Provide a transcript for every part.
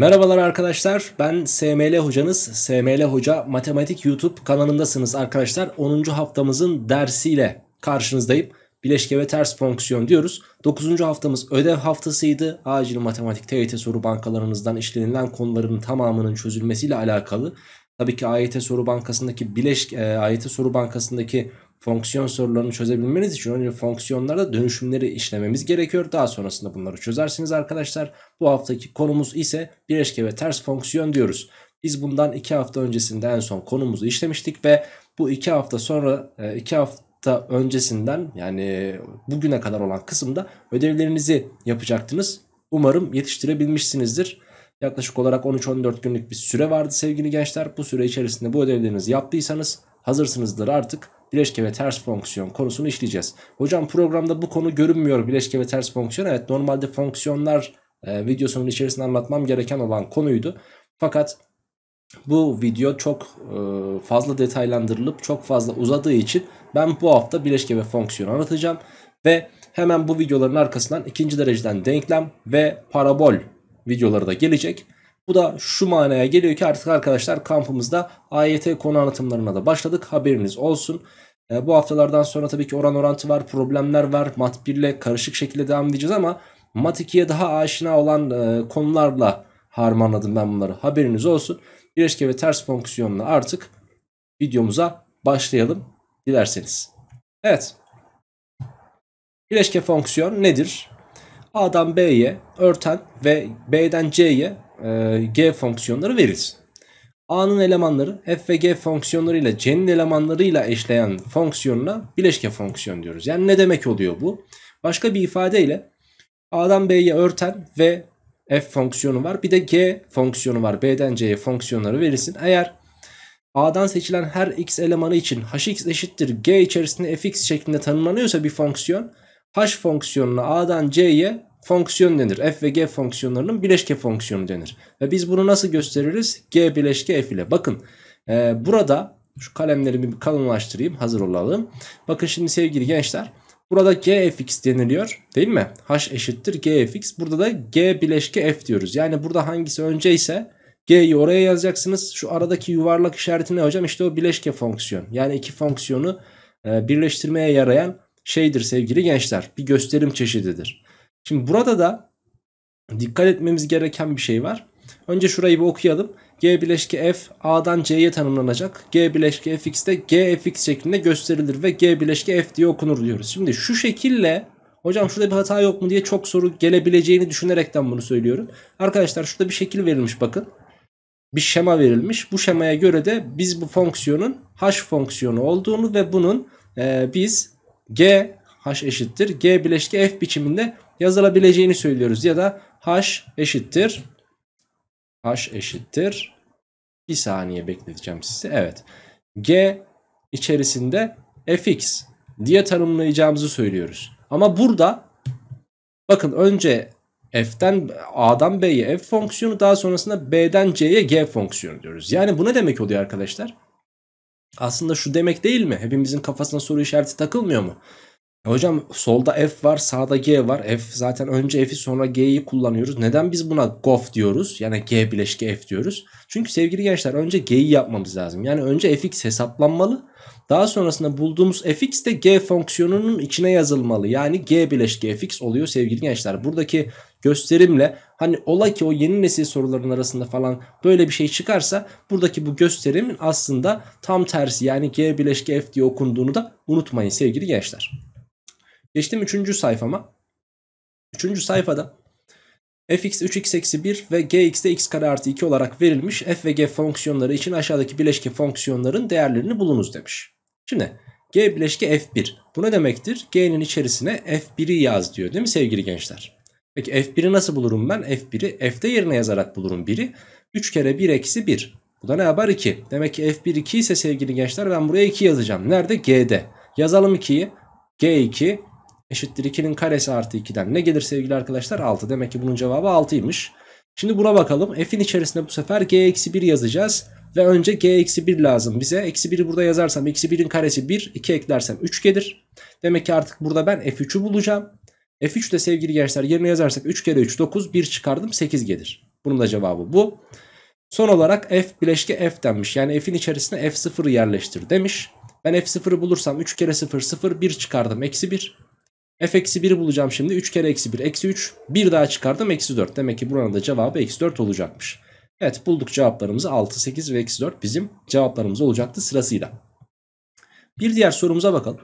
Merhabalar arkadaşlar ben SML hocanız SML Hoca Matematik YouTube kanalındasınız arkadaşlar 10. haftamızın dersiyle karşınızdayım bileşke ve ters fonksiyon diyoruz 9. haftamız ödev haftasıydı acil matematik TYT soru bankalarımızdan işlenilen konuların tamamının çözülmesiyle alakalı Tabii ki AYT soru bankasındaki bileş e, AYT soru bankasındaki fonksiyon sorularını çözebilmeniz için önce fonksiyonlarda dönüşümleri işlememiz gerekiyor. Daha sonrasında bunları çözersiniz arkadaşlar. Bu haftaki konumuz ise bileşke ve ters fonksiyon diyoruz. Biz bundan 2 hafta öncesinde en son konumuzu işlemiştik ve bu 2 hafta sonra 2 e, hafta hafta öncesinden yani bugüne kadar olan kısımda ödevlerinizi yapacaktınız. Umarım yetiştirebilmişsinizdir. Yaklaşık olarak 13-14 günlük bir süre vardı sevgili gençler. Bu süre içerisinde bu ödevlerinizi yaptıysanız hazırsınızdır artık bileşke ve ters fonksiyon konusunu işleyeceğiz. Hocam programda bu konu görünmüyor bileşke ve ters fonksiyon. Evet normalde fonksiyonlar e, videosunun içerisinde anlatmam gereken olan konuydu. Fakat bu video çok e, fazla detaylandırılıp çok fazla uzadığı için ben bu hafta bileşke ve fonksiyon anlatacağım. Ve hemen bu videoların arkasından ikinci dereceden denklem ve parabol videoları da gelecek. Bu da şu manaya geliyor ki artık arkadaşlar kampımızda AYT konu anlatımlarına da başladık. Haberiniz olsun. E, bu haftalardan sonra tabii ki oran orantı var, problemler var. Mat 1 ile karışık şekilde devam edeceğiz ama Mat 2'ye daha aşina olan e, konularla harmanladım ben bunları. Haberiniz olsun. Bileşke ve ters fonksiyonla artık videomuza başlayalım dilerseniz. Evet. Bileşke fonksiyon nedir? A'dan B'ye örten ve B'den C'ye e, g fonksiyonları verilsin. A'nın elemanları f ve g fonksiyonlarıyla c'nin elemanlarıyla eşleyen fonksiyonuna bileşke fonksiyon diyoruz. Yani ne demek oluyor bu? Başka bir ifadeyle A'dan B'ye örten ve f fonksiyonu var. Bir de g fonksiyonu var. B'den c'ye fonksiyonları verilsin. Eğer A'dan seçilen her x elemanı için hx eşittir g içerisinde fx şeklinde tanımlanıyorsa bir fonksiyon h fonksiyonuna A'dan c'ye fonksiyon denir. F ve G fonksiyonlarının bileşke fonksiyonu denir. Ve biz bunu nasıl gösteririz? G bileşke F ile. Bakın e, burada şu kalemlerimi bir kalınlaştırayım hazır olalım. Bakın şimdi sevgili gençler. Burada gfx deniliyor değil mi? h eşittir gfx. Burada da g bileşke f diyoruz. Yani burada hangisi önce ise g'yi oraya yazacaksınız. Şu aradaki yuvarlak işareti ne hocam? İşte o bileşke fonksiyon. Yani iki fonksiyonu e, birleştirmeye yarayan şeydir sevgili gençler. Bir gösterim çeşididir. Şimdi burada da dikkat etmemiz gereken bir şey var. Önce şurayı bir okuyalım. G bileşki f a'dan c'ye tanımlanacak. G bileşki fx de g fx şeklinde gösterilir ve g bileşki f diye okunur diyoruz. Şimdi şu şekilde, hocam şurada bir hata yok mu diye çok soru gelebileceğini düşünerekten bunu söylüyorum. Arkadaşlar şurada bir şekil verilmiş bakın. Bir şema verilmiş. Bu şemaya göre de biz bu fonksiyonun h fonksiyonu olduğunu ve bunun e, biz g h eşittir g bileşki f biçiminde yazılabileceğini söylüyoruz. Ya da h eşittir. h eşittir. Bir saniye bekleteceğim sizi. Evet. G içerisinde fx diye tanımlayacağımızı söylüyoruz. Ama burada bakın önce f'den a'dan b'ye f fonksiyonu daha sonrasında b'den c'ye g fonksiyonu diyoruz. Yani bu ne demek oluyor arkadaşlar? Aslında şu demek değil mi? Hepimizin kafasına soru işareti takılmıyor mu? E hocam solda F var sağda G var. F zaten önce F'i sonra G'yi kullanıyoruz. Neden biz buna GOF diyoruz? Yani G bileşke F diyoruz. Çünkü sevgili gençler önce G'yi yapmamız lazım. Yani önce Fx hesaplanmalı. Daha sonrasında bulduğumuz Fx de G fonksiyonunun içine yazılmalı. Yani G bileşke Fx oluyor sevgili gençler. Buradaki gösterimle hani ola ki o yeni nesil soruların arasında falan böyle bir şey çıkarsa buradaki bu gösterimin aslında tam tersi yani G bileşke F diye okunduğunu da unutmayın sevgili gençler. Geçtim 3. sayfama. 3. sayfada fx 3x eksi 1 ve gx de x kare artı 2 olarak verilmiş f ve g fonksiyonları için aşağıdaki bileşke fonksiyonların değerlerini bulunuz demiş. Şimdi g bileşke f1 bu ne demektir? g'nin içerisine f1'i yaz diyor değil mi sevgili gençler? Peki f1'i nasıl bulurum ben? f1'i f'de yerine yazarak bulurum 1'i. 3 kere 1 eksi 1 bu da ne yapar 2. Demek ki f1 2 ise sevgili gençler ben buraya 2 yazacağım. Nerede? g'de. Yazalım 2'yi. g2 eşittir 2'nin karesi artı 2'den ne gelir sevgili arkadaşlar 6 demek ki bunun cevabı 6'ymış. Şimdi buna bakalım f'in içerisinde bu sefer g-1 yazacağız ve önce g-1 lazım bize eksi 1'i burada yazarsam eksi 1'in karesi 1 2 eklersem 3 gelir. Demek ki artık burada ben f3'ü bulacağım. F3 de sevgili gençler yerine yazarsak 3 kere 3 9 1 çıkardım 8 gelir. Bunun da cevabı bu. Son olarak f bileşke f denmiş. Yani f'in içerisine f0'ı yerleştir demiş. Ben f0'ı bulursam 3 kere 0 0 1 çıkardım eksi 1 f eksi 1'i bulacağım şimdi. 3 kere eksi 1 eksi 3. Bir daha çıkardım eksi 4. Demek ki buranın da cevabı eksi 4 olacakmış. Evet bulduk cevaplarımızı 6, 8 ve eksi 4 bizim cevaplarımız olacaktı sırasıyla. Bir diğer sorumuza bakalım.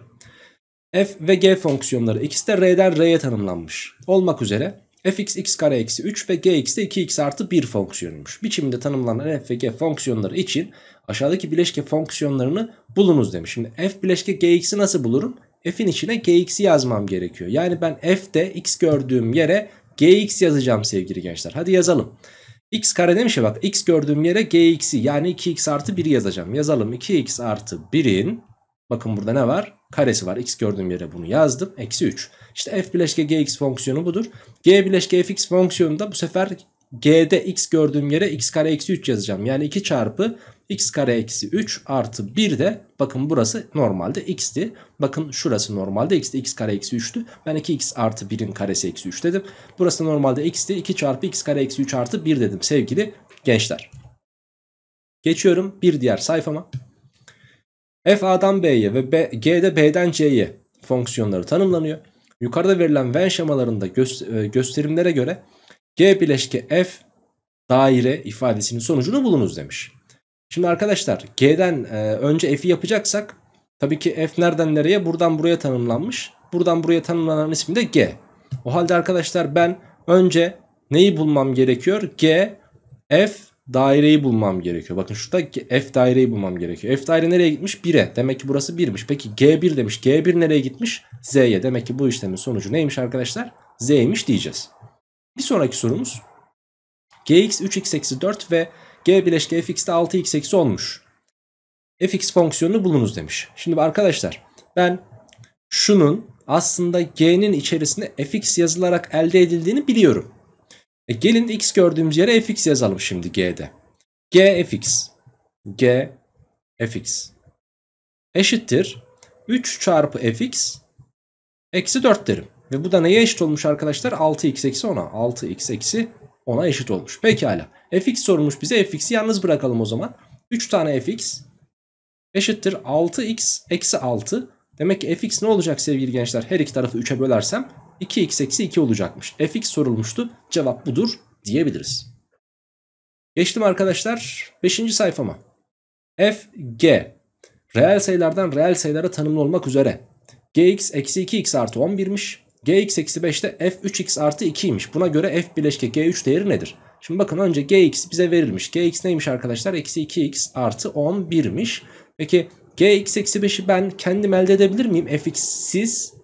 F ve G fonksiyonları ikisi de R'den R'ye tanımlanmış. Olmak üzere fx x kare eksi 3 ve gx de 2x artı 1 fonksiyonuymuş. Biçimde tanımlanan f ve g fonksiyonları için aşağıdaki bileşke fonksiyonlarını bulunuz demiş. Şimdi f bileşke gx'i nasıl bulurum? f'in içine gx'i yazmam gerekiyor. Yani ben f'de x gördüğüm yere gx yazacağım sevgili gençler. Hadi yazalım. x kare demiş ya bak x gördüğüm yere gx'i yani 2x artı 1'i yazacağım. Yazalım 2x artı 1'in bakın burada ne var? Karesi var. x gördüğüm yere bunu yazdım. Eksi 3. İşte f bileşke gx fonksiyonu budur. g bileşke fx fonksiyonu da bu sefer g'de x gördüğüm yere x kare eksi 3 yazacağım. Yani 2 çarpı x kare eksi 3 artı 1 de Bakın burası normalde x'ti. Bakın şurası normalde x'ti. x kare eksi 3'tü. Ben 2x artı 1'in karesi eksi 3 dedim. Burası normalde x'ti. 2 çarpı x kare eksi 3 artı 1 dedim sevgili gençler. Geçiyorum bir diğer sayfama. F A'dan B'ye ve B, G'de B'den C'ye fonksiyonları tanımlanıyor. Yukarıda verilen Venn şemalarında gö e, gösterimlere göre G bileşke F daire ifadesinin sonucunu bulunuz demiş. Şimdi arkadaşlar G'den e, önce F'i yapacaksak tabii ki F nereden nereye buradan buraya tanımlanmış. Buradan buraya tanımlanan ismi de G. O halde arkadaşlar ben önce neyi bulmam gerekiyor? G, F daireyi bulmam gerekiyor. Bakın şurada F daireyi bulmam gerekiyor. F daire nereye gitmiş? 1'e. Demek ki burası 1'miş. Peki G1 demiş. G1 nereye gitmiş? Z'ye. Demek ki bu işlemin sonucu neymiş arkadaşlar? Z'ymiş diyeceğiz. Bir sonraki sorumuz. Gx 3x eksi 4 ve G bileşke fx'de 6x eksi 10'muş. fx fonksiyonunu bulunuz demiş. Şimdi arkadaşlar ben şunun aslında g'nin içerisinde fx yazılarak elde edildiğini biliyorum. E gelin x gördüğümüz yere fx yazalım şimdi g'de. g fx. g fx. Eşittir 3 çarpı fx eksi 4 derim. Ve bu da neye eşit olmuş arkadaşlar? 6x eksi 10'a. 6x eksi ona eşit olmuş. Pekala. fx sormuş bize. fx'i yalnız bırakalım o zaman. 3 tane fx eşittir 6x eksi 6. Demek ki fx ne olacak sevgili gençler? Her iki tarafı 3'e bölersem 2x eksi 2 olacakmış. fx sorulmuştu. Cevap budur diyebiliriz. Geçtim arkadaşlar 5. sayfama. f g reel sayılardan reel sayılara tanımlı olmak üzere gx eksi 2x artı 11'miş gx eksi 5'te f3x artı 2'ymiş. Buna göre f bileşke g3 değeri nedir? Şimdi bakın önce gx bize verilmiş. gx neymiş arkadaşlar? Eksi 2x artı 11'miş. Peki gx eksi 5'i ben kendim elde edebilir miyim? fx'siz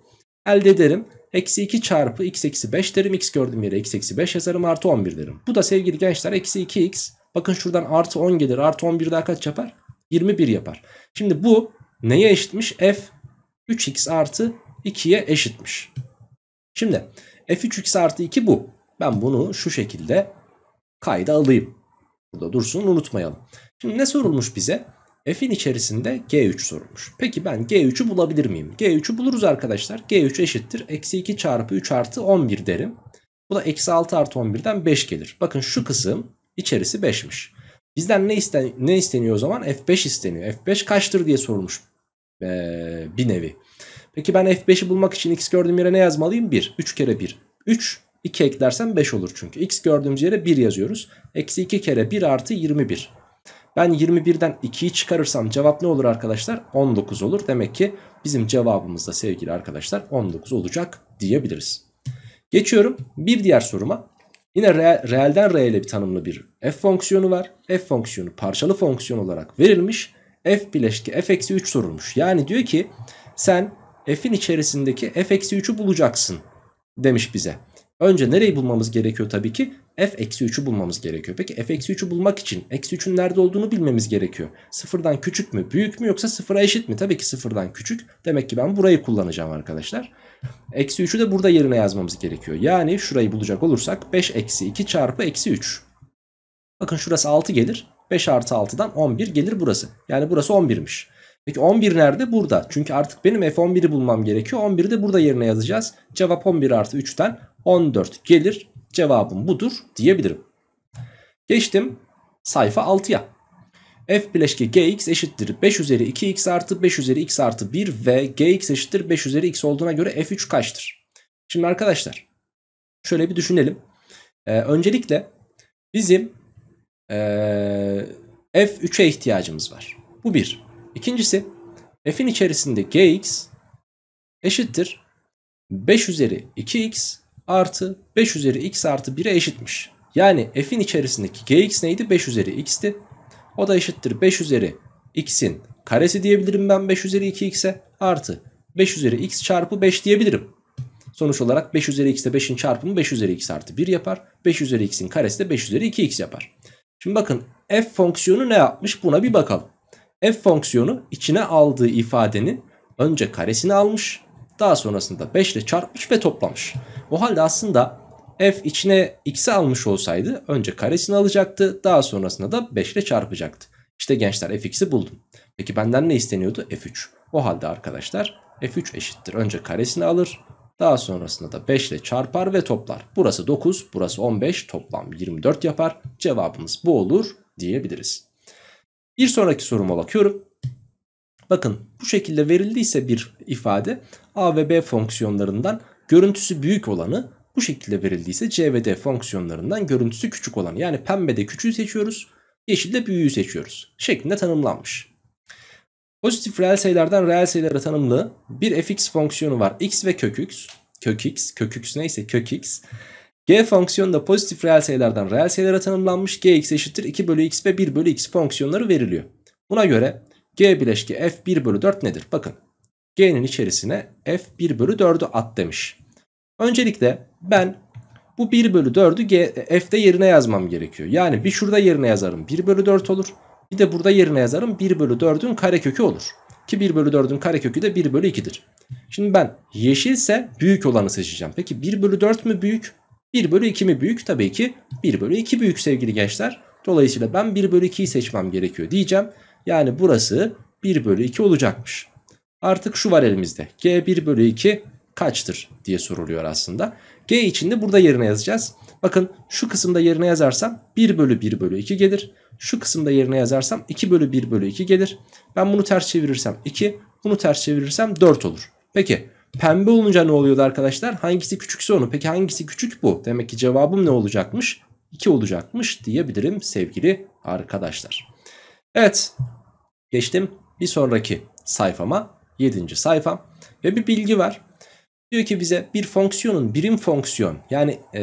elde ederim. Eksi 2 çarpı x eksi 5 derim. x gördüğüm yere x eksi 5 yazarım artı 11 derim. Bu da sevgili gençler eksi 2x. Bakın şuradan artı 10 gelir. Artı 11 daha kaç yapar? 21 yapar. Şimdi bu neye eşitmiş? f 3x artı 2'ye eşitmiş. Şimdi f3x artı 2 bu. Ben bunu şu şekilde kayda alayım. Burada dursun unutmayalım. Şimdi ne sorulmuş bize? F'in içerisinde G3 sorulmuş. Peki ben G3'ü bulabilir miyim? G3'ü buluruz arkadaşlar. G3 eşittir. Eksi 2 çarpı 3 artı 11 derim. Bu da eksi 6 artı 11'den 5 gelir. Bakın şu kısım içerisi 5'miş. Bizden ne, isten ne isteniyor o zaman? F5 isteniyor. F5 kaçtır diye sorulmuş. Ee, bir nevi. Peki ben F5'i bulmak için x gördüğüm yere ne yazmalıyım? 1. 3 kere 1. 3. 2 eklersem 5 olur çünkü. X gördüğümüz yere 1 yazıyoruz. Eksi 2 kere 1 artı 21. Ben 21'den 2'yi çıkarırsam cevap ne olur arkadaşlar? 19 olur. Demek ki bizim cevabımız da sevgili arkadaşlar 19 olacak diyebiliriz. Geçiyorum bir diğer soruma. Yine re reelden reale bir tanımlı bir f fonksiyonu var. F fonksiyonu parçalı fonksiyon olarak verilmiş. F bileşke f-3 sorulmuş. Yani diyor ki sen f'in içerisindeki f-3'ü bulacaksın demiş bize. Önce nereyi bulmamız gerekiyor tabii ki? f-3'ü bulmamız gerekiyor. Peki f-3'ü bulmak için x3'ün nerede olduğunu bilmemiz gerekiyor. Sıfırdan küçük mü büyük mü yoksa sıfıra eşit mi? Tabii ki sıfırdan küçük. Demek ki ben burayı kullanacağım arkadaşlar. Eksi 3'ü de burada yerine yazmamız gerekiyor. Yani şurayı bulacak olursak 5 eksi 2 çarpı eksi 3. Bakın şurası 6 gelir. 5 artı 6'dan 11 gelir burası. Yani burası 11'miş. Peki 11 nerede? Burada. Çünkü artık benim F11'i bulmam gerekiyor. 11'i de burada yerine yazacağız. Cevap 11 artı 3'ten 14 gelir. Cevabım budur diyebilirim. Geçtim sayfa 6'ya. F bileşke gx eşittir 5 üzeri 2x artı 5 üzeri x artı 1 ve gx eşittir 5 üzeri x olduğuna göre f3 kaçtır? Şimdi arkadaşlar şöyle bir düşünelim. Ee, öncelikle bizim ee, f3'e ihtiyacımız var. Bu bir. İkincisi f'in içerisinde gx eşittir 5 üzeri 2x artı 5 üzeri x artı 1'e eşitmiş. Yani f'in içerisindeki gx neydi? 5 üzeri x'ti. O da eşittir 5 üzeri x'in karesi diyebilirim ben 5 üzeri 2x'e artı 5 üzeri x çarpı 5 diyebilirim. Sonuç olarak 5 üzeri x'te 5'in çarpımı 5 üzeri x artı 1 yapar. 5 üzeri x'in karesi de 5 üzeri 2x yapar. Şimdi bakın f fonksiyonu ne yapmış buna bir bakalım f fonksiyonu içine aldığı ifadenin önce karesini almış daha sonrasında 5 ile çarpmış ve toplamış. O halde aslında f içine x'i almış olsaydı önce karesini alacaktı daha sonrasında da 5 ile çarpacaktı. İşte gençler fx'i buldum. Peki benden ne isteniyordu? f3. O halde arkadaşlar f3 eşittir. Önce karesini alır daha sonrasında da 5 ile çarpar ve toplar. Burası 9 burası 15 toplam 24 yapar. Cevabımız bu olur diyebiliriz. Bir sonraki soruma bakıyorum. Bakın bu şekilde verildiyse bir ifade a ve b fonksiyonlarından görüntüsü büyük olanı bu şekilde verildiyse c ve d fonksiyonlarından görüntüsü küçük olan yani pembede küçüğü seçiyoruz yeşilde büyüğü seçiyoruz şeklinde tanımlanmış. Pozitif reel sayılardan reel sayılara tanımlı bir fx fonksiyonu var. x ve kök x. Kök x. Kök x neyse kök x. G fonksiyonunda pozitif reel sayılardan reel sayılara tanımlanmış. Gx eşittir 2 bölü x ve 1 bölü x fonksiyonları veriliyor. Buna göre G bileşke f 1 bölü 4 nedir? Bakın G'nin içerisine f 1 bölü 4'ü at demiş. Öncelikle ben bu 1 bölü 4'ü e, f'de yerine yazmam gerekiyor. Yani bir şurada yerine yazarım 1 bölü 4 olur. Bir de burada yerine yazarım 1 bölü 4'ün karekökü olur. Ki 1 bölü 4'ün karekökü de 1 bölü 2'dir. Şimdi ben yeşilse büyük olanı seçeceğim. Peki 1 bölü 4 mü büyük? 1 bölü 2 mi büyük? Tabii ki 1 bölü 2 büyük sevgili gençler. Dolayısıyla ben 1 bölü 2'yi seçmem gerekiyor diyeceğim. Yani burası 1 bölü 2 olacakmış. Artık şu var elimizde. G 1 bölü 2 kaçtır diye soruluyor aslında. G için de burada yerine yazacağız. Bakın şu kısımda yerine yazarsam 1 bölü 1 bölü 2 gelir. Şu kısımda yerine yazarsam 2 bölü 1 bölü 2 gelir. Ben bunu ters çevirirsem 2, bunu ters çevirirsem 4 olur. Peki Pembe olunca ne oluyordu arkadaşlar? Hangisi küçükse onu. Peki hangisi küçük bu? Demek ki cevabım ne olacakmış? 2 olacakmış diyebilirim sevgili arkadaşlar. Evet geçtim bir sonraki sayfama 7. sayfam ve bir bilgi var. Diyor ki bize bir fonksiyonun birim fonksiyon yani e,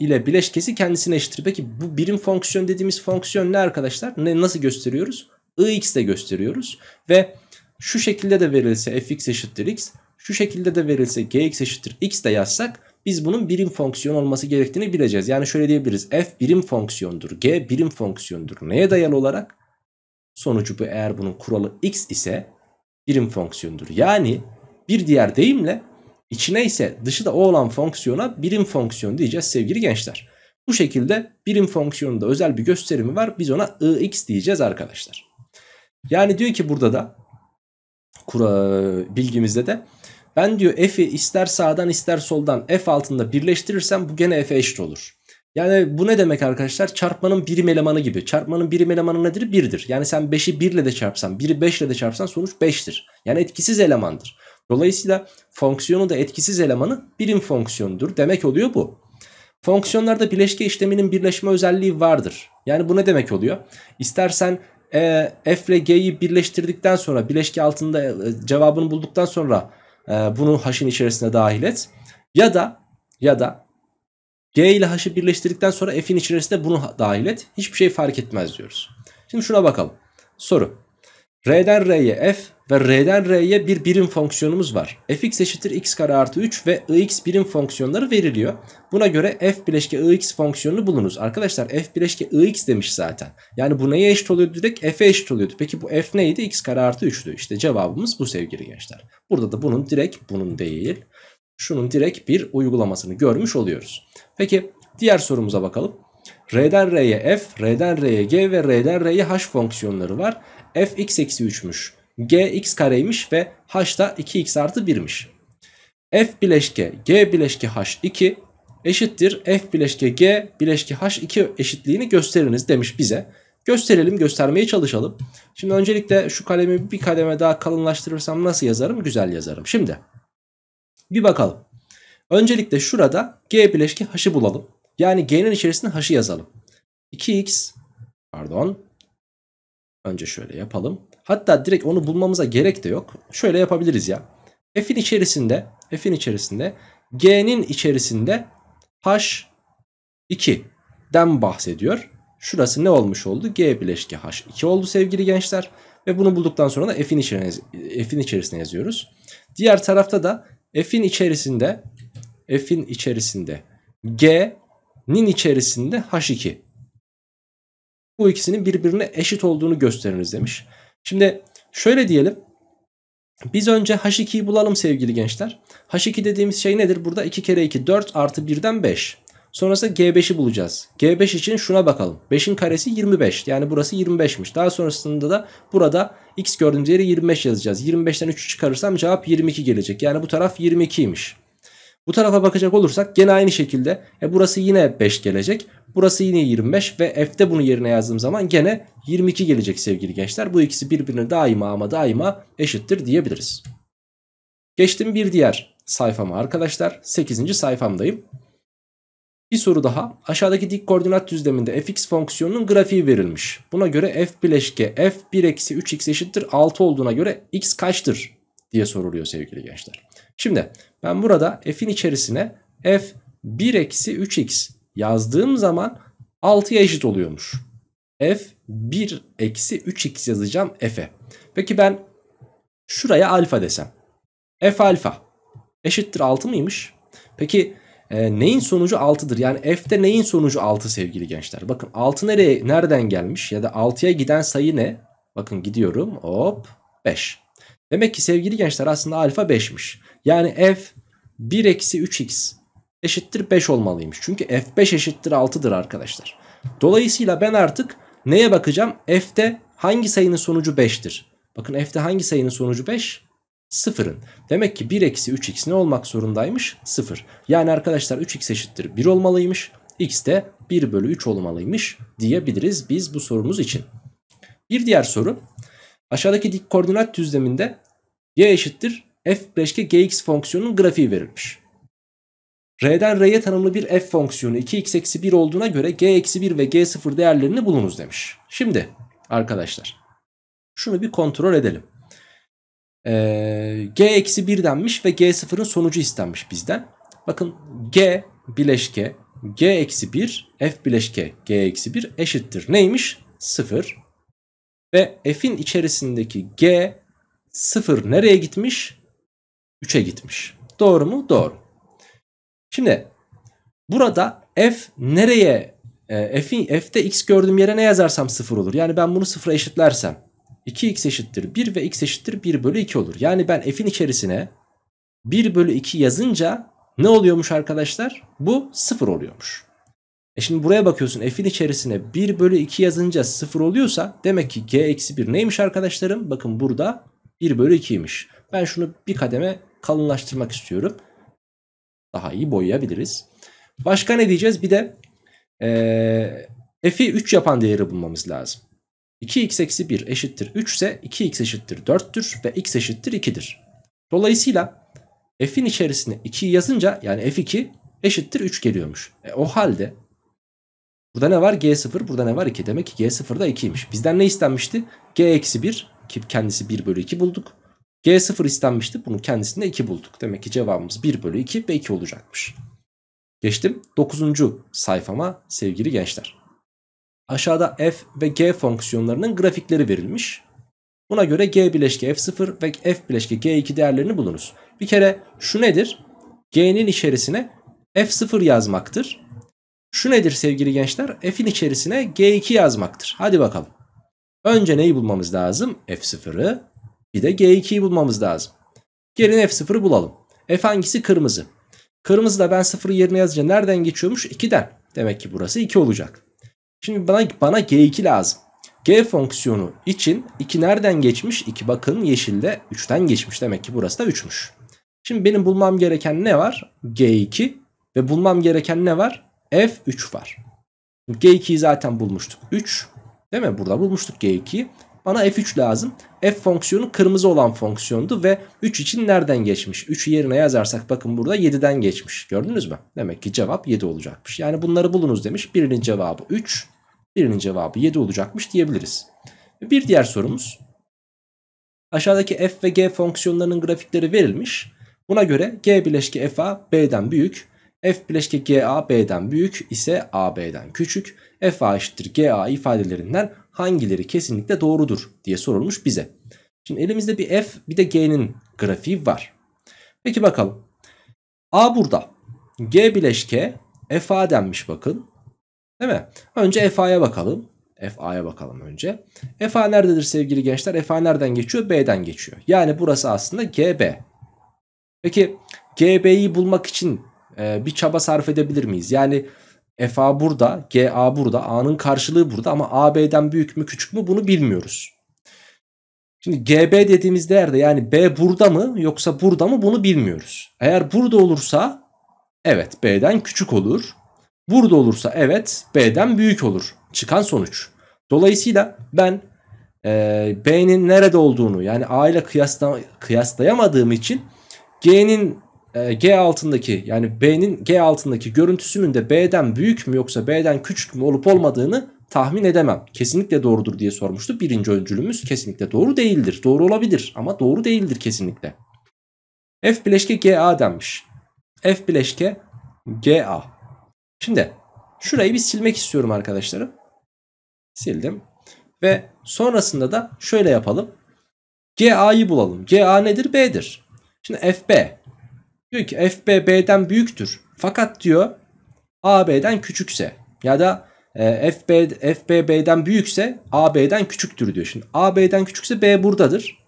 ile bileşkesi kendisine eşittir. Peki bu birim fonksiyon dediğimiz fonksiyon ne arkadaşlar? Ne, nasıl gösteriyoruz? ix de gösteriyoruz ve şu şekilde de verilse fx eşittir x şu şekilde de verilse gx eşittir x de yazsak biz bunun birim fonksiyon olması gerektiğini bileceğiz. Yani şöyle diyebiliriz. F birim fonksiyondur. G birim fonksiyondur. Neye dayalı olarak? Sonucu bu eğer bunun kuralı x ise birim fonksiyondur. Yani bir diğer deyimle içine ise dışı da o olan fonksiyona birim fonksiyon diyeceğiz sevgili gençler. Bu şekilde birim fonksiyonunda özel bir gösterimi var. Biz ona ix diyeceğiz arkadaşlar. Yani diyor ki burada da kura, bilgimizde de ben diyor f'i ister sağdan ister soldan f altında birleştirirsem bu gene f'e eşit olur. Yani bu ne demek arkadaşlar? Çarpmanın birim elemanı gibi. Çarpmanın birim elemanı nedir? 1'dir. Yani sen 5'i 1 ile de çarpsan, 1'i 5 ile de çarpsan sonuç 5'tir. Yani etkisiz elemandır. Dolayısıyla fonksiyonu da etkisiz elemanı birim fonksiyonudur. Demek oluyor bu. Fonksiyonlarda bileşke işleminin birleşme özelliği vardır. Yani bu ne demek oluyor? İstersen e, f ile g'yi birleştirdikten sonra bileşke altında e, cevabını bulduktan sonra ee, bunu haşın içerisine dahil et. Ya da ya da G ile h'ı birleştirdikten sonra f'in içerisine bunu dahil et. Hiçbir şey fark etmez diyoruz. Şimdi şuna bakalım. Soru. R'den R'ye f ve r'den r'ye bir birim fonksiyonumuz var. fx eşittir x kare artı 3 ve ix birim fonksiyonları veriliyor. Buna göre f bileşke ix fonksiyonunu bulunuz. Arkadaşlar f bileşke ix demiş zaten. Yani bu neye eşit oluyordu direkt? f'e eşit oluyordu. Peki bu f neydi? x kare artı 3'tü. İşte cevabımız bu sevgili gençler. Burada da bunun direkt bunun değil. Şunun direkt bir uygulamasını görmüş oluyoruz. Peki diğer sorumuza bakalım. R'den R'ye f, R'den R'ye g ve R'den R'ye h fonksiyonları var. f x eksi 3'müş. G x kareymiş ve h da 2x artı 1'miş. F bileşke G bileşke h 2 eşittir f bileşke G bileşke h 2 eşitliğini gösteriniz demiş bize. Gösterelim göstermeye çalışalım. Şimdi öncelikle şu kalemi bir kademe daha kalınlaştırırsam nasıl yazarım? Güzel yazarım. Şimdi bir bakalım. Öncelikle şurada G bileşke h'ı bulalım. Yani G'nin içerisinde h'ı yazalım. 2x pardon. Önce şöyle yapalım. Hatta direkt onu bulmamıza gerek de yok. Şöyle yapabiliriz ya. F'in içerisinde F'in içerisinde G'nin içerisinde H 2'den bahsediyor. Şurası ne olmuş oldu? G bileşki H2 oldu sevgili gençler. Ve bunu bulduktan sonra da F'in içerisine, F'in içerisine yazıyoruz. Diğer tarafta da F'in içerisinde F'in içerisinde G'nin içerisinde H2. Bu ikisinin birbirine eşit olduğunu gösteriniz demiş. Şimdi şöyle diyelim. Biz önce H2'yi bulalım sevgili gençler. H2 dediğimiz şey nedir? Burada 2 kere 2 4 artı 1'den 5. Sonrasında G5'i bulacağız. G5 için şuna bakalım. 5'in karesi 25. Yani burası 25'miş. Daha sonrasında da burada x gördüğümüz yere 25 yazacağız. 25'ten 3 çıkarırsam cevap 22 gelecek. Yani bu taraf 22'ymiş. Bu tarafa bakacak olursak gene aynı şekilde e, burası yine 5 gelecek. Burası yine 25 ve F'de bunu yerine yazdığım zaman gene 22 gelecek sevgili gençler. Bu ikisi birbirine daima ama daima eşittir diyebiliriz. Geçtim bir diğer sayfama arkadaşlar. 8. sayfamdayım. Bir soru daha. Aşağıdaki dik koordinat düzleminde fx fonksiyonunun grafiği verilmiş. Buna göre f bileşke f 1 eksi 3x eşittir 6 olduğuna göre x kaçtır diye soruluyor sevgili gençler. Şimdi ben burada f'in içerisine f 1 eksi 3x yazdığım zaman 6'ya eşit oluyormuş. f 1 eksi 3x yazacağım f'e. Peki ben şuraya alfa desem. f alfa eşittir 6 mıymış? Peki e, neyin sonucu 6'dır? Yani f'te neyin sonucu 6 sevgili gençler? Bakın 6 nereye nereden gelmiş ya da 6'ya giden sayı ne? Bakın gidiyorum hop 5. Demek ki sevgili gençler aslında alfa 5'miş. Yani f 1 eksi 3x eşittir 5 olmalıymış. Çünkü f5 eşittir 6'dır arkadaşlar. Dolayısıyla ben artık neye bakacağım? f'te hangi sayının sonucu 5'tir? Bakın f'te hangi sayının sonucu 5? 0'ın. Demek ki 1 eksi 3x ne olmak zorundaymış? 0. Yani arkadaşlar 3x eşittir 1 olmalıymış. x de 1 bölü 3 olmalıymış diyebiliriz biz bu sorumuz için. Bir diğer soru. Aşağıdaki dik koordinat düzleminde y eşittir f5'ke gx fonksiyonunun grafiği verilmiş. R'den R'ye tanımlı bir f fonksiyonu 2x eksi 1 olduğuna göre g eksi 1 ve g0 değerlerini bulunuz demiş. Şimdi arkadaşlar şunu bir kontrol edelim. Ee, g eksi 1 denmiş ve g0'ın sonucu istenmiş bizden. Bakın g bileşke g eksi 1 f bileşke g eksi 1 eşittir. Neymiş? 0 ve f'in içerisindeki g 0 nereye gitmiş? 3'e gitmiş. Doğru mu? Doğru. Şimdi burada f nereye e, f'in f'te x gördüğüm yere ne yazarsam 0 olur. Yani ben bunu 0'a eşitlersem 2x eşittir 1 ve x eşittir 1 bölü 2 olur. Yani ben f'in içerisine 1 bölü 2 yazınca ne oluyormuş arkadaşlar? Bu 0 oluyormuş. E şimdi buraya bakıyorsun f'in içerisine 1 bölü 2 yazınca 0 oluyorsa demek ki g eksi 1 neymiş arkadaşlarım? Bakın burada 1 bölü 2'ymiş. Ben şunu bir kademe kalınlaştırmak istiyorum. Daha iyi boyayabiliriz. Başka ne diyeceğiz? Bir de e, f'i 3 yapan değeri bulmamız lazım. 2x eksi 1 eşittir 3 ise 2x eşittir 4'tür ve x eşittir 2'dir. Dolayısıyla f'in içerisine 2'yi yazınca yani f2 eşittir 3 geliyormuş. E, o halde burada ne var? g0 burada ne var? 2. Demek ki g0 da 2'ymiş. Bizden ne istenmişti? g eksi 1 ki kendisi 1 bölü 2 bulduk. G0 istenmişti. bunu kendisinde 2 bulduk. Demek ki cevabımız 1 bölü 2 ve 2 olacakmış. Geçtim 9. sayfama sevgili gençler. Aşağıda f ve g fonksiyonlarının grafikleri verilmiş. Buna göre g bileşke f0 ve f bileşke g2 değerlerini bulunuz. Bir kere şu nedir? g'nin içerisine f0 yazmaktır. Şu nedir sevgili gençler? f'in içerisine g2 yazmaktır. Hadi bakalım. Önce neyi bulmamız lazım? F0'ı bir de G2'yi bulmamız lazım. Gelin F0'ı bulalım. F hangisi? Kırmızı. Kırmızı da ben 0 yerine yazınca nereden geçiyormuş? 2'den. Demek ki burası 2 olacak. Şimdi bana, bana G2 lazım. G fonksiyonu için 2 nereden geçmiş? 2 bakın yeşilde 3'ten geçmiş. Demek ki burası da 3'müş. Şimdi benim bulmam gereken ne var? G2 ve bulmam gereken ne var? F3 var. G2'yi zaten bulmuştuk. 3 Değil mi? Burada bulmuştuk G2'yi. Bana F3 lazım. F fonksiyonu kırmızı olan fonksiyondu ve 3 için nereden geçmiş? 3'ü yerine yazarsak bakın burada 7'den geçmiş. Gördünüz mü? Demek ki cevap 7 olacakmış. Yani bunları bulunuz demiş. Birinin cevabı 3, birinin cevabı 7 olacakmış diyebiliriz. Bir diğer sorumuz. Aşağıdaki f ve g fonksiyonlarının grafikleri verilmiş. Buna göre g bileşki f a b'den büyük, F bileşke GA B'den büyük ise A B'den küçük. F A eşittir GA ifadelerinden hangileri kesinlikle doğrudur diye sorulmuş bize. Şimdi elimizde bir F bir de G'nin grafiği var. Peki bakalım. A burada. G bileşke F A denmiş bakın. Değil mi? Önce F A'ya bakalım. FA'ya bakalım önce. FA nerededir sevgili gençler? FA nereden geçiyor? B'den geçiyor. Yani burası aslında GB. Peki GB'yi bulmak için e, bir çaba sarf edebilir miyiz? Yani FA burada, GA burada, A'nın karşılığı burada ama AB'den büyük mü küçük mü bunu bilmiyoruz. Şimdi GB dediğimiz değerde yani B burada mı yoksa burada mı bunu bilmiyoruz. Eğer burada olursa evet B'den küçük olur. Burada olursa evet B'den büyük olur. Çıkan sonuç. Dolayısıyla ben e, B'nin nerede olduğunu yani A ile kıyasla, kıyaslayamadığım için G'nin ee, G altındaki yani B'nin G altındaki görüntüsünün de B'den büyük mü yoksa B'den küçük mü olup olmadığını tahmin edemem. Kesinlikle doğrudur diye sormuştu. Birinci öncülümüz kesinlikle doğru değildir. Doğru olabilir ama doğru değildir kesinlikle. F bileşke GA denmiş. F bileşke GA. Şimdi şurayı bir silmek istiyorum arkadaşlarım. Sildim. Ve sonrasında da şöyle yapalım. GA'yı bulalım. GA nedir? B'dir. Şimdi FB Diyor ki FB B'den büyüktür. Fakat diyor AB'den küçükse ya da e, FB, FB B'den büyükse AB'den küçüktür diyor. Şimdi AB'den küçükse B buradadır.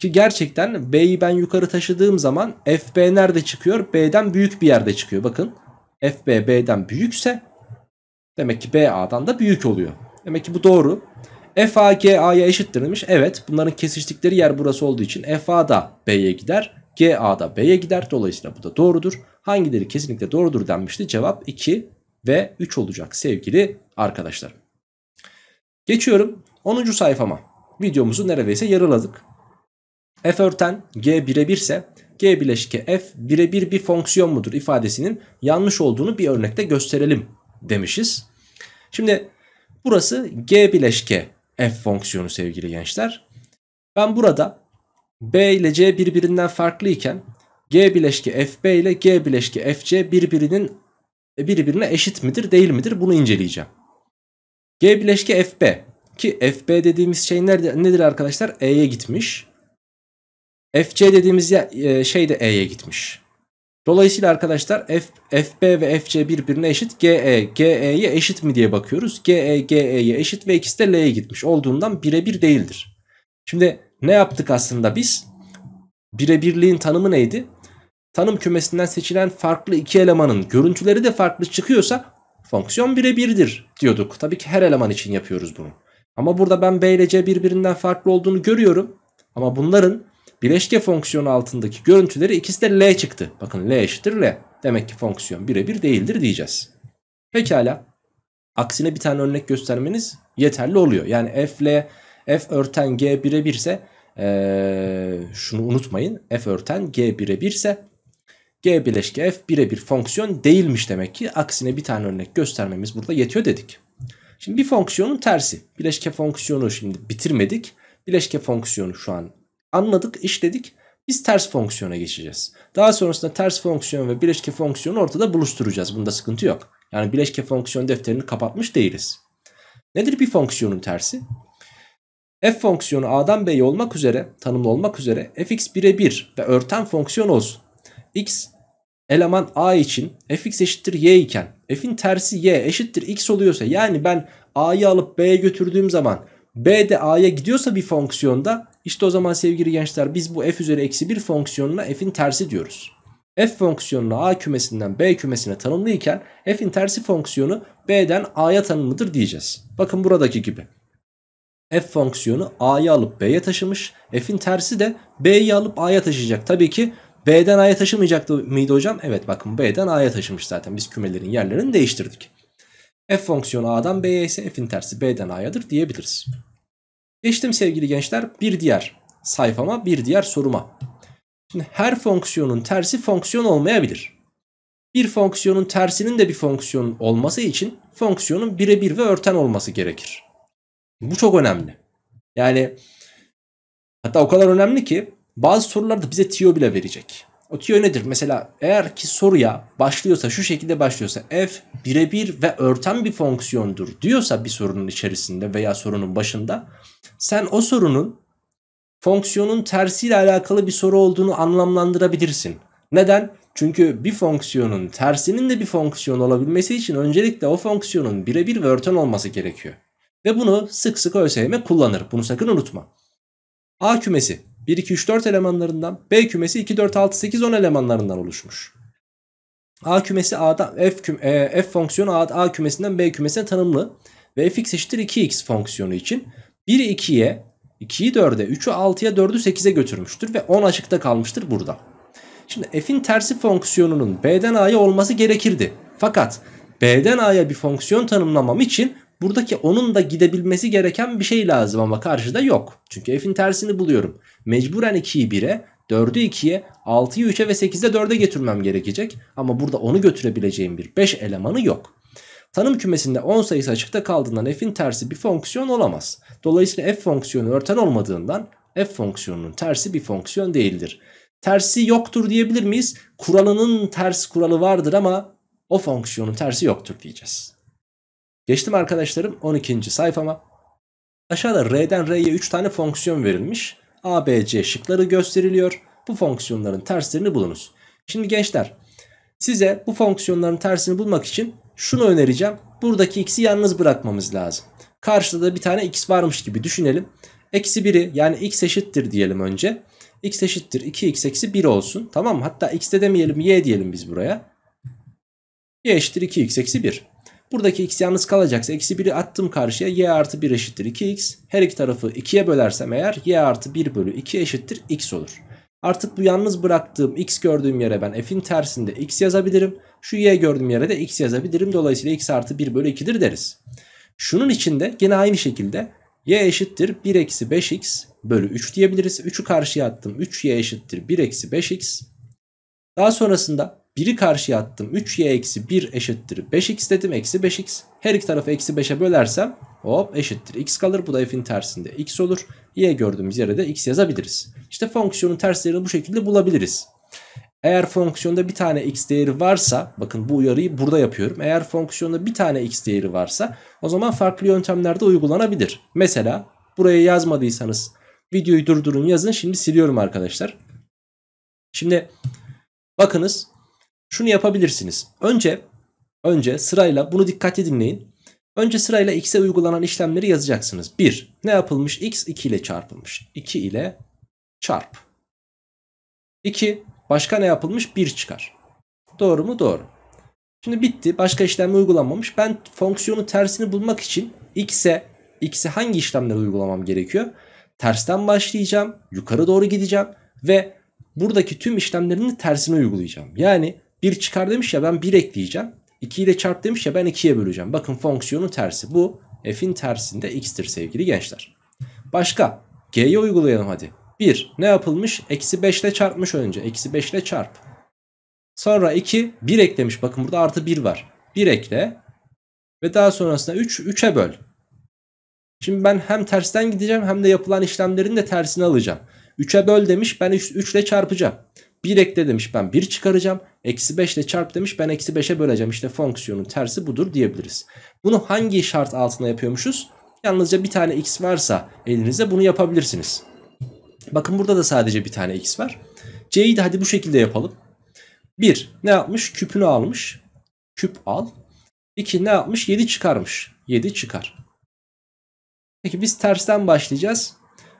Ki gerçekten B'yi ben yukarı taşıdığım zaman FB nerede çıkıyor? B'den büyük bir yerde çıkıyor. Bakın FB B'den büyükse demek ki BA'dan da büyük oluyor. Demek ki bu doğru. FA GA'ya eşittir demiş. Evet bunların kesiştikleri yer burası olduğu için FA da B'ye gider. G A'da B'ye gider. Dolayısıyla bu da doğrudur. Hangileri kesinlikle doğrudur denmişti? Cevap 2 ve 3 olacak sevgili arkadaşlarım. Geçiyorum 10. sayfama. Videomuzu neredeyse yarıladık. F örten G birebir ise G bileşke F birebir bir fonksiyon mudur ifadesinin yanlış olduğunu bir örnekte gösterelim demişiz. Şimdi burası G bileşke F fonksiyonu sevgili gençler. Ben burada B ile C birbirinden farklı iken G bileşki FB ile G bileşki FC birbirinin e, birbirine eşit midir değil midir bunu inceleyeceğim. G bileşki FB ki FB dediğimiz şey nerede, nedir arkadaşlar? E'ye gitmiş. FC dediğimiz e, şey de E'ye gitmiş. Dolayısıyla arkadaşlar F, FB ve FC birbirine eşit. GE, GE'ye eşit mi diye bakıyoruz. GE, GE'ye eşit ve ikisi de L'ye gitmiş. Olduğundan birebir değildir. Şimdi ne yaptık aslında biz? Birebirliğin tanımı neydi? Tanım kümesinden seçilen farklı iki elemanın görüntüleri de farklı çıkıyorsa fonksiyon birebirdir diyorduk. Tabii ki her eleman için yapıyoruz bunu. Ama burada ben B ile C birbirinden farklı olduğunu görüyorum. Ama bunların bileşke fonksiyonu altındaki görüntüleri ikisi de L çıktı. Bakın L eşittir L. Demek ki fonksiyon birebir değildir diyeceğiz. Pekala. Aksine bir tane örnek göstermeniz yeterli oluyor. Yani F L F örten G bire 1 ee, şunu unutmayın. F örten G bire 1 G bileşke F birebir fonksiyon değilmiş demek ki. Aksine bir tane örnek göstermemiz burada yetiyor dedik. Şimdi bir fonksiyonun tersi. Bileşke fonksiyonu şimdi bitirmedik. Bileşke fonksiyonu şu an anladık, işledik. Biz ters fonksiyona geçeceğiz. Daha sonrasında ters fonksiyon ve bileşke fonksiyonu ortada buluşturacağız. Bunda sıkıntı yok. Yani bileşke fonksiyon defterini kapatmış değiliz. Nedir bir fonksiyonun tersi? f fonksiyonu a'dan b'ye olmak üzere tanımlı olmak üzere fx 1'e 1 ve örten fonksiyon olsun. x eleman a için fx eşittir y iken f'in tersi y eşittir x oluyorsa yani ben a'yı alıp b'ye götürdüğüm zaman b de a'ya gidiyorsa bir fonksiyonda işte o zaman sevgili gençler biz bu f üzeri eksi 1 fonksiyonuna f'in tersi diyoruz. f fonksiyonunu a kümesinden b kümesine tanımlıyken f'in tersi fonksiyonu b'den a'ya tanımlıdır diyeceğiz. Bakın buradaki gibi f fonksiyonu a'yı alıp b'ye taşımış. F'in tersi de b'yi alıp a'ya taşıyacak. Tabii ki b'den a'ya taşımayacaktı mıydı hocam? Evet bakın b'den a'ya taşımış zaten. Biz kümelerin yerlerini değiştirdik. F fonksiyonu a'dan b'ye ise f'in tersi b'den a'yadır diyebiliriz. Geçtim sevgili gençler bir diğer sayfama bir diğer soruma. Şimdi her fonksiyonun tersi fonksiyon olmayabilir. Bir fonksiyonun tersinin de bir fonksiyon olması için fonksiyonun birebir ve örten olması gerekir. Bu çok önemli. Yani hatta o kadar önemli ki bazı sorularda bize tiyo bile verecek. O tiyo nedir? Mesela eğer ki soruya başlıyorsa şu şekilde başlıyorsa f birebir ve örten bir fonksiyondur diyorsa bir sorunun içerisinde veya sorunun başında sen o sorunun fonksiyonun tersiyle alakalı bir soru olduğunu anlamlandırabilirsin. Neden? Çünkü bir fonksiyonun tersinin de bir fonksiyon olabilmesi için öncelikle o fonksiyonun birebir ve örten olması gerekiyor. Ve bunu sık sık ÖSYM kullanır. Bunu sakın unutma. A kümesi 1, 2, 3, 4 elemanlarından B kümesi 2, 4, 6, 8, 10 elemanlarından oluşmuş. A kümesi A'da F, küm, e, F fonksiyonu A, A kümesinden B kümesine tanımlı. Ve fx eşittir 2x fonksiyonu için 1, 2'ye 2'yi 4'e 3'ü 6'ya 4'ü 8'e götürmüştür ve 10 açıkta kalmıştır burada. Şimdi f'in tersi fonksiyonunun b'den a'ya olması gerekirdi. Fakat b'den a'ya bir fonksiyon tanımlamam için buradaki onun da gidebilmesi gereken bir şey lazım ama karşıda yok. Çünkü f'in tersini buluyorum. Mecburen 2'yi 1'e 4'ü 2'ye, 6'yı 3'e ve de 4'e getirmem gerekecek. Ama burada onu götürebileceğim bir 5 elemanı yok. Tanım kümesinde 10 sayısı açıkta kaldığından f'in tersi bir fonksiyon olamaz. Dolayısıyla f fonksiyonu örten olmadığından f fonksiyonunun tersi bir fonksiyon değildir. Tersi yoktur diyebilir miyiz? Kuralının ters kuralı vardır ama o fonksiyonun tersi yoktur diyeceğiz. Geçtim arkadaşlarım 12. sayfama. Aşağıda R'den R'ye 3 tane fonksiyon verilmiş. A, B, C şıkları gösteriliyor. Bu fonksiyonların terslerini bulunuz. Şimdi gençler size bu fonksiyonların tersini bulmak için şunu önereceğim. Buradaki x'i yalnız bırakmamız lazım. Karşıda da bir tane x varmış gibi düşünelim. Eksi 1'i yani x eşittir diyelim önce. x eşittir 2x eksi 1 olsun. Tamam mı? Hatta x de demeyelim y diyelim biz buraya. y eşittir 2x eksi 1. Buradaki x yalnız kalacaksa eksi 1'i attım karşıya y artı 1 eşittir 2x. Her iki tarafı 2'ye bölersem eğer y artı 1 bölü 2 eşittir x olur. Artık bu yalnız bıraktığım x gördüğüm yere ben f'in tersinde x yazabilirim. Şu y gördüğüm yere de x yazabilirim. Dolayısıyla x artı 1 bölü 2'dir deriz. Şunun içinde de gene aynı şekilde y eşittir 1 eksi 5x bölü 3 diyebiliriz. 3'ü karşıya attım. 3y eşittir 1 eksi 5x. Daha sonrasında 1'i karşıya attım. 3y eksi 1 eşittir 5x dedim. Eksi 5x. Her iki tarafı eksi 5'e bölersem hop eşittir x kalır. Bu da f'in tersinde x olur. y gördüğümüz yere de x yazabiliriz. İşte fonksiyonun terslerini bu şekilde bulabiliriz. Eğer fonksiyonda bir tane x değeri varsa bakın bu uyarıyı burada yapıyorum. Eğer fonksiyonda bir tane x değeri varsa o zaman farklı yöntemlerde uygulanabilir. Mesela buraya yazmadıysanız videoyu durdurun yazın. Şimdi siliyorum arkadaşlar. Şimdi bakınız şunu yapabilirsiniz. Önce önce sırayla bunu dikkatli dinleyin. Önce sırayla x'e uygulanan işlemleri yazacaksınız. 1. Ne yapılmış? x 2 ile çarpılmış. 2 ile çarp. 2. Başka ne yapılmış? 1 çıkar. Doğru mu? Doğru. Şimdi bitti. Başka işlem uygulanmamış. Ben fonksiyonun tersini bulmak için x'e x'e hangi işlemleri uygulamam gerekiyor? Tersten başlayacağım. Yukarı doğru gideceğim. Ve buradaki tüm işlemlerinin tersini uygulayacağım. Yani 1 çıkar demiş ya ben 1 ekleyeceğim. 2 ile çarp demiş ya ben 2'ye böleceğim. Bakın fonksiyonun tersi bu. F'in tersinde x'tir sevgili gençler. Başka g'ye uygulayalım hadi. 1 ne yapılmış? Eksi 5 ile çarpmış önce. Eksi 5 ile çarp. Sonra 2 1 eklemiş. Bakın burada artı 1 var. 1 ekle. Ve daha sonrasında 3 3'e böl. Şimdi ben hem tersten gideceğim hem de yapılan işlemlerin de tersini alacağım. 3'e böl demiş ben 3 ile çarpacağım. 1 ekle demiş ben 1 çıkaracağım. Eksi 5 ile çarp demiş ben eksi 5'e böleceğim. İşte fonksiyonun tersi budur diyebiliriz. Bunu hangi şart altında yapıyormuşuz? Yalnızca bir tane x varsa elinizde bunu yapabilirsiniz. Bakın burada da sadece bir tane x var. C'yi de hadi bu şekilde yapalım. 1 ne yapmış? Küpünü almış. Küp al. 2 ne yapmış? 7 çıkarmış. 7 çıkar. Peki biz tersten başlayacağız.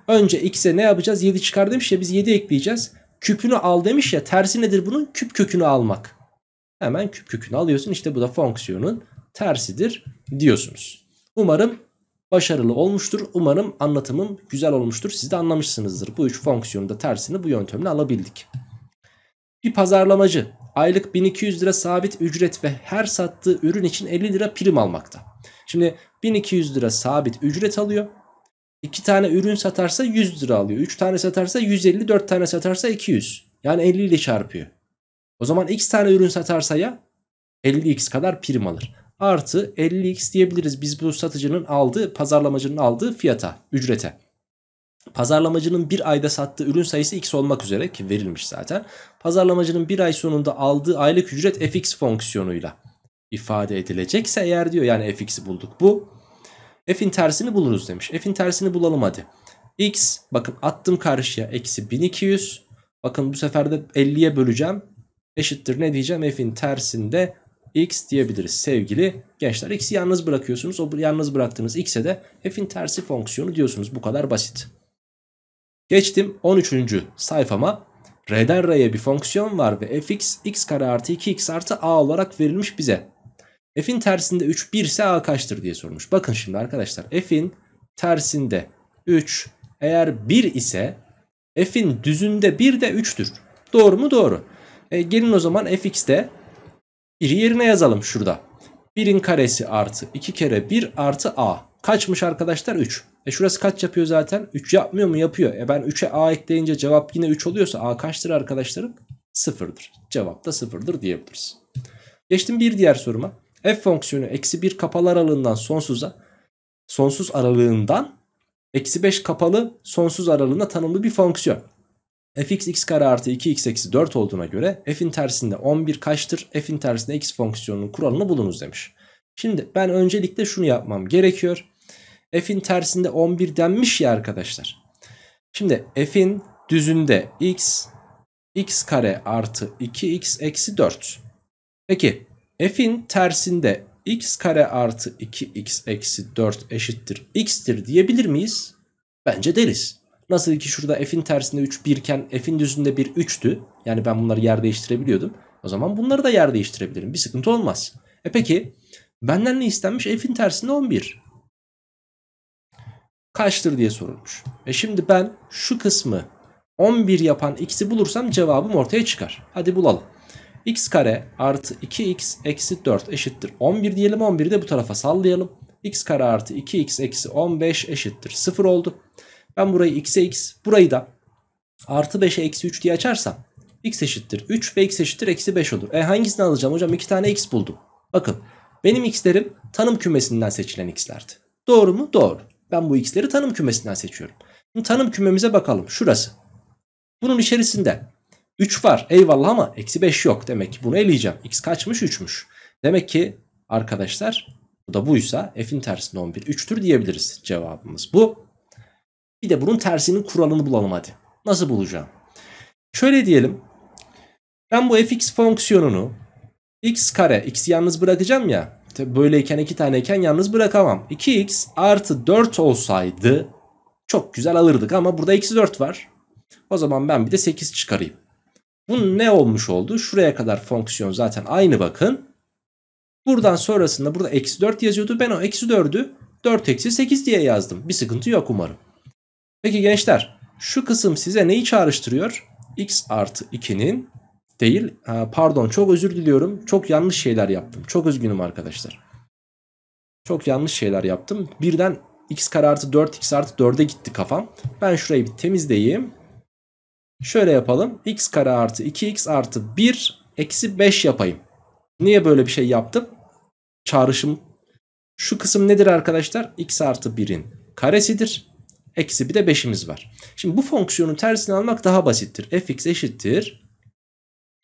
Önce x'e ne yapacağız? 7 çıkar demiş ya biz 7 ekleyeceğiz küpünü al demiş ya tersi nedir bunun? Küp kökünü almak. Hemen küp kökünü alıyorsun. işte bu da fonksiyonun tersidir diyorsunuz. Umarım başarılı olmuştur. Umarım anlatımım güzel olmuştur. Siz de anlamışsınızdır. Bu üç fonksiyonun da tersini bu yöntemle alabildik. Bir pazarlamacı aylık 1200 lira sabit ücret ve her sattığı ürün için 50 lira prim almakta. Şimdi 1200 lira sabit ücret alıyor. 2 tane ürün satarsa 100 lira alıyor. 3 tane satarsa 150, 4 tane satarsa 200. Yani 50 ile çarpıyor. O zaman x tane ürün satarsa ya 50x kadar prim alır. Artı 50x diyebiliriz biz bu satıcının aldığı, pazarlamacının aldığı fiyata, ücrete. Pazarlamacının bir ayda sattığı ürün sayısı x olmak üzere ki verilmiş zaten. Pazarlamacının bir ay sonunda aldığı aylık ücret fx fonksiyonuyla ifade edilecekse eğer diyor yani fx'i bulduk bu. F'in tersini buluruz demiş. F'in tersini bulalım hadi. X bakın attım karşıya eksi 1200. Bakın bu sefer de 50'ye böleceğim. Eşittir ne diyeceğim? F'in tersinde x diyebiliriz sevgili gençler. X'i yalnız bırakıyorsunuz. O yalnız bıraktığınız x'e de f'in tersi fonksiyonu diyorsunuz. Bu kadar basit. Geçtim 13. sayfama. R'den R'ye bir fonksiyon var ve fx x kare artı 2x artı a olarak verilmiş bize. F'in tersinde 3 1 ise A kaçtır diye sormuş. Bakın şimdi arkadaşlar F'in tersinde 3 eğer 1 ise F'in düzünde 1 de 3'tür. Doğru mu? Doğru. E, gelin o zaman Fx'de 1'i yerine yazalım şurada. 1'in karesi artı 2 kere 1 artı A. Kaçmış arkadaşlar? 3. E şurası kaç yapıyor zaten? 3 yapmıyor mu? Yapıyor. E ben 3'e A ekleyince cevap yine 3 oluyorsa A kaçtır arkadaşlarım? 0'dır. Cevap da 0'dır diyebiliriz. Geçtim bir diğer soruma f fonksiyonu eksi 1 kapalı aralığından sonsuza sonsuz aralığından eksi 5 kapalı sonsuz aralığında tanımlı bir fonksiyon. fx x kare artı 2x eksi 4 olduğuna göre f'in tersinde 11 kaçtır? f'in tersinde x fonksiyonunun kuralını bulunuz demiş. Şimdi ben öncelikle şunu yapmam gerekiyor. f'in tersinde 11 denmiş ya arkadaşlar. Şimdi f'in düzünde x, x kare artı 2x eksi 4. Peki f'in tersinde x kare artı 2x eksi 4 eşittir x'tir diyebilir miyiz? Bence deriz. Nasıl ki şurada f'in tersinde 3 1 iken f'in düzünde 1 3'tü. Yani ben bunları yer değiştirebiliyordum. O zaman bunları da yer değiştirebilirim. Bir sıkıntı olmaz. E peki benden ne istenmiş? F'in tersinde 11. Kaçtır diye sorulmuş. E şimdi ben şu kısmı 11 yapan x'i bulursam cevabım ortaya çıkar. Hadi bulalım x kare artı 2x eksi 4 eşittir 11 diyelim 11'i de bu tarafa sallayalım. x kare artı 2x eksi 15 eşittir 0 oldu. Ben burayı x'e x burayı da artı 5'e eksi 3 diye açarsam x eşittir 3 ve x eşittir eksi 5 olur. E hangisini alacağım hocam? iki tane x buldum. Bakın benim x'lerim tanım kümesinden seçilen x'lerdi. Doğru mu? Doğru. Ben bu x'leri tanım kümesinden seçiyorum. Şimdi tanım kümemize bakalım. Şurası. Bunun içerisinde 3 var eyvallah ama eksi 5 yok. Demek ki bunu eleyeceğim. X kaçmış 3'müş. Demek ki arkadaşlar bu da buysa f'in tersinde 11 3'tür diyebiliriz cevabımız bu. Bir de bunun tersinin kuralını bulalım hadi. Nasıl bulacağım? Şöyle diyelim. Ben bu fx fonksiyonunu x kare x'i yalnız bırakacağım ya. Tabi böyleyken iki taneyken yalnız bırakamam. 2x artı 4 olsaydı çok güzel alırdık ama burada eksi 4 var. O zaman ben bir de 8 çıkarayım. Bunun ne olmuş oldu? Şuraya kadar fonksiyon zaten aynı bakın. Buradan sonrasında burada eksi 4 yazıyordu. Ben o eksi 4'ü 4 eksi 8 diye yazdım. Bir sıkıntı yok umarım. Peki gençler şu kısım size neyi çağrıştırıyor? x artı 2'nin değil. Pardon çok özür diliyorum. Çok yanlış şeyler yaptım. Çok üzgünüm arkadaşlar. Çok yanlış şeyler yaptım. Birden x kare artı 4 x artı 4'e gitti kafam. Ben şurayı bir temizleyeyim. Şöyle yapalım. x kare artı 2x artı 1 eksi 5 yapayım. Niye böyle bir şey yaptım? Çağrışım. Şu kısım nedir arkadaşlar? x artı 1'in karesidir. Eksi bir de 5'imiz var. Şimdi bu fonksiyonun tersini almak daha basittir. fx eşittir.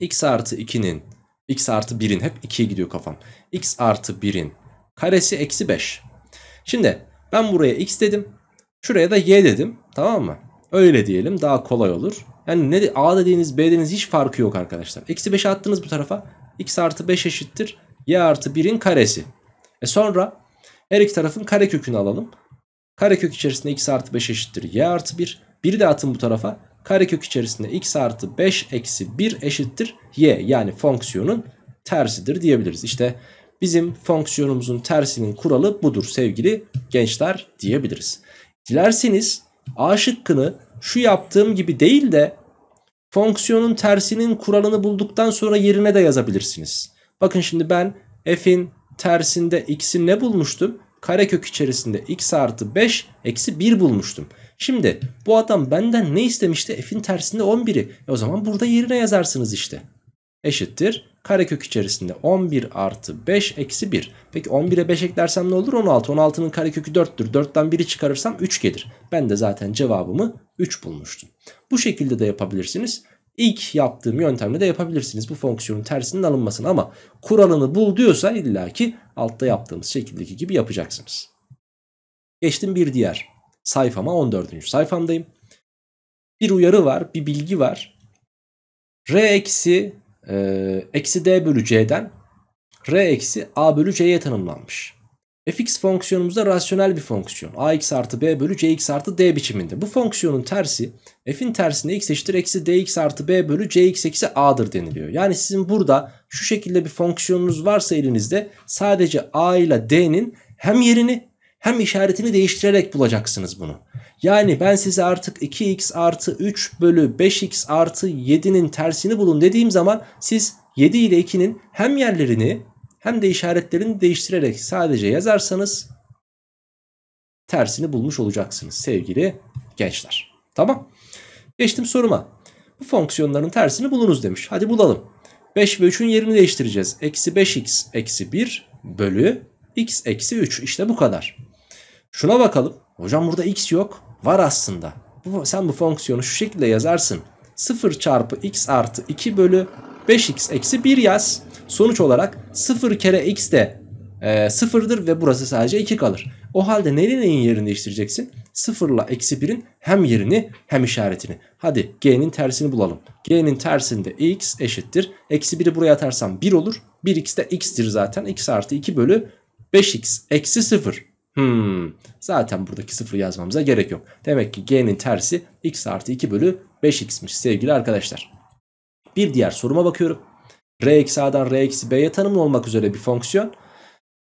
x artı 2'nin x artı 1'in hep 2'ye gidiyor kafam. x artı 1'in karesi eksi 5. Şimdi ben buraya x dedim. Şuraya da y dedim. Tamam mı? Öyle diyelim daha kolay olur. Yani ne de, A dediğiniz B dediğiniz hiç farkı yok arkadaşlar. Eksi 5'i attınız bu tarafa. X artı 5 eşittir. Y artı 1'in karesi. E sonra her iki tarafın karekökünü alalım. Karekök içerisinde x artı 5 eşittir. Y artı 1. 1'i de atın bu tarafa. Karekök içerisinde x artı 5 eksi 1 eşittir. Y yani fonksiyonun tersidir diyebiliriz. İşte bizim fonksiyonumuzun tersinin kuralı budur sevgili gençler diyebiliriz. Dilerseniz A şıkkını şu yaptığım gibi değil de fonksiyonun tersinin kuralını bulduktan sonra yerine de yazabilirsiniz. Bakın şimdi ben f'in tersinde x'i ne bulmuştum? Karekök içerisinde x artı 5 eksi 1 bulmuştum. Şimdi bu adam benden ne istemişti? F'in tersinde 11'i. E o zaman burada yerine yazarsınız işte eşittir. Karekök içerisinde 11 artı 5 eksi 1. Peki 11'e 5 eklersem ne olur? 16. 16'nın karekökü 4'tür. 4'ten 1'i çıkarırsam 3 gelir. Ben de zaten cevabımı 3 bulmuştum. Bu şekilde de yapabilirsiniz. İlk yaptığım yöntemle de yapabilirsiniz bu fonksiyonun tersinin alınmasını ama kuralını bul diyorsa illaki altta yaptığımız şekildeki gibi yapacaksınız. Geçtim bir diğer sayfama 14. sayfamdayım. Bir uyarı var bir bilgi var. R eksi ee, eksi d bölü c'den r eksi a bölü c'ye tanımlanmış. fx fonksiyonumuz da rasyonel bir fonksiyon. ax artı b bölü cx artı d biçiminde. Bu fonksiyonun tersi f'in tersine x eşittir eksi dx artı b bölü cx eksi a'dır deniliyor. Yani sizin burada şu şekilde bir fonksiyonunuz varsa elinizde sadece a ile d'nin hem yerini hem işaretini değiştirerek bulacaksınız bunu. Yani ben size artık 2x artı 3 bölü 5x artı 7'nin tersini bulun dediğim zaman siz 7 ile 2'nin hem yerlerini hem de işaretlerini değiştirerek sadece yazarsanız tersini bulmuş olacaksınız sevgili gençler. Tamam. Geçtim soruma. Bu fonksiyonların tersini bulunuz demiş. Hadi bulalım. 5 ve 3'ün yerini değiştireceğiz. Eksi 5x eksi 1 bölü x eksi 3. işte bu kadar. Şuna bakalım. Hocam burada x yok. Var aslında. Bu, sen bu fonksiyonu şu şekilde yazarsın. 0 çarpı x artı 2 bölü 5x eksi 1 yaz. Sonuç olarak 0 kere x de e, sıfırdır ve burası sadece 2 kalır. O halde neyin neyin yerini değiştireceksin? 0 ile eksi 1'in hem yerini hem işaretini. Hadi g'nin tersini bulalım. G'nin tersinde x eşittir. Eksi 1'i buraya atarsam 1 olur. 1x de x'tir zaten. x artı 2 bölü 5x eksi 0. Hmm, zaten buradaki sıfır yazmamıza gerek yok. Demek ki g'nin tersi x artı 2 bölü 5x'miş sevgili arkadaşlar. Bir diğer soruma bakıyorum. r eksi a'dan r eksi b'ye tanımlı olmak üzere bir fonksiyon.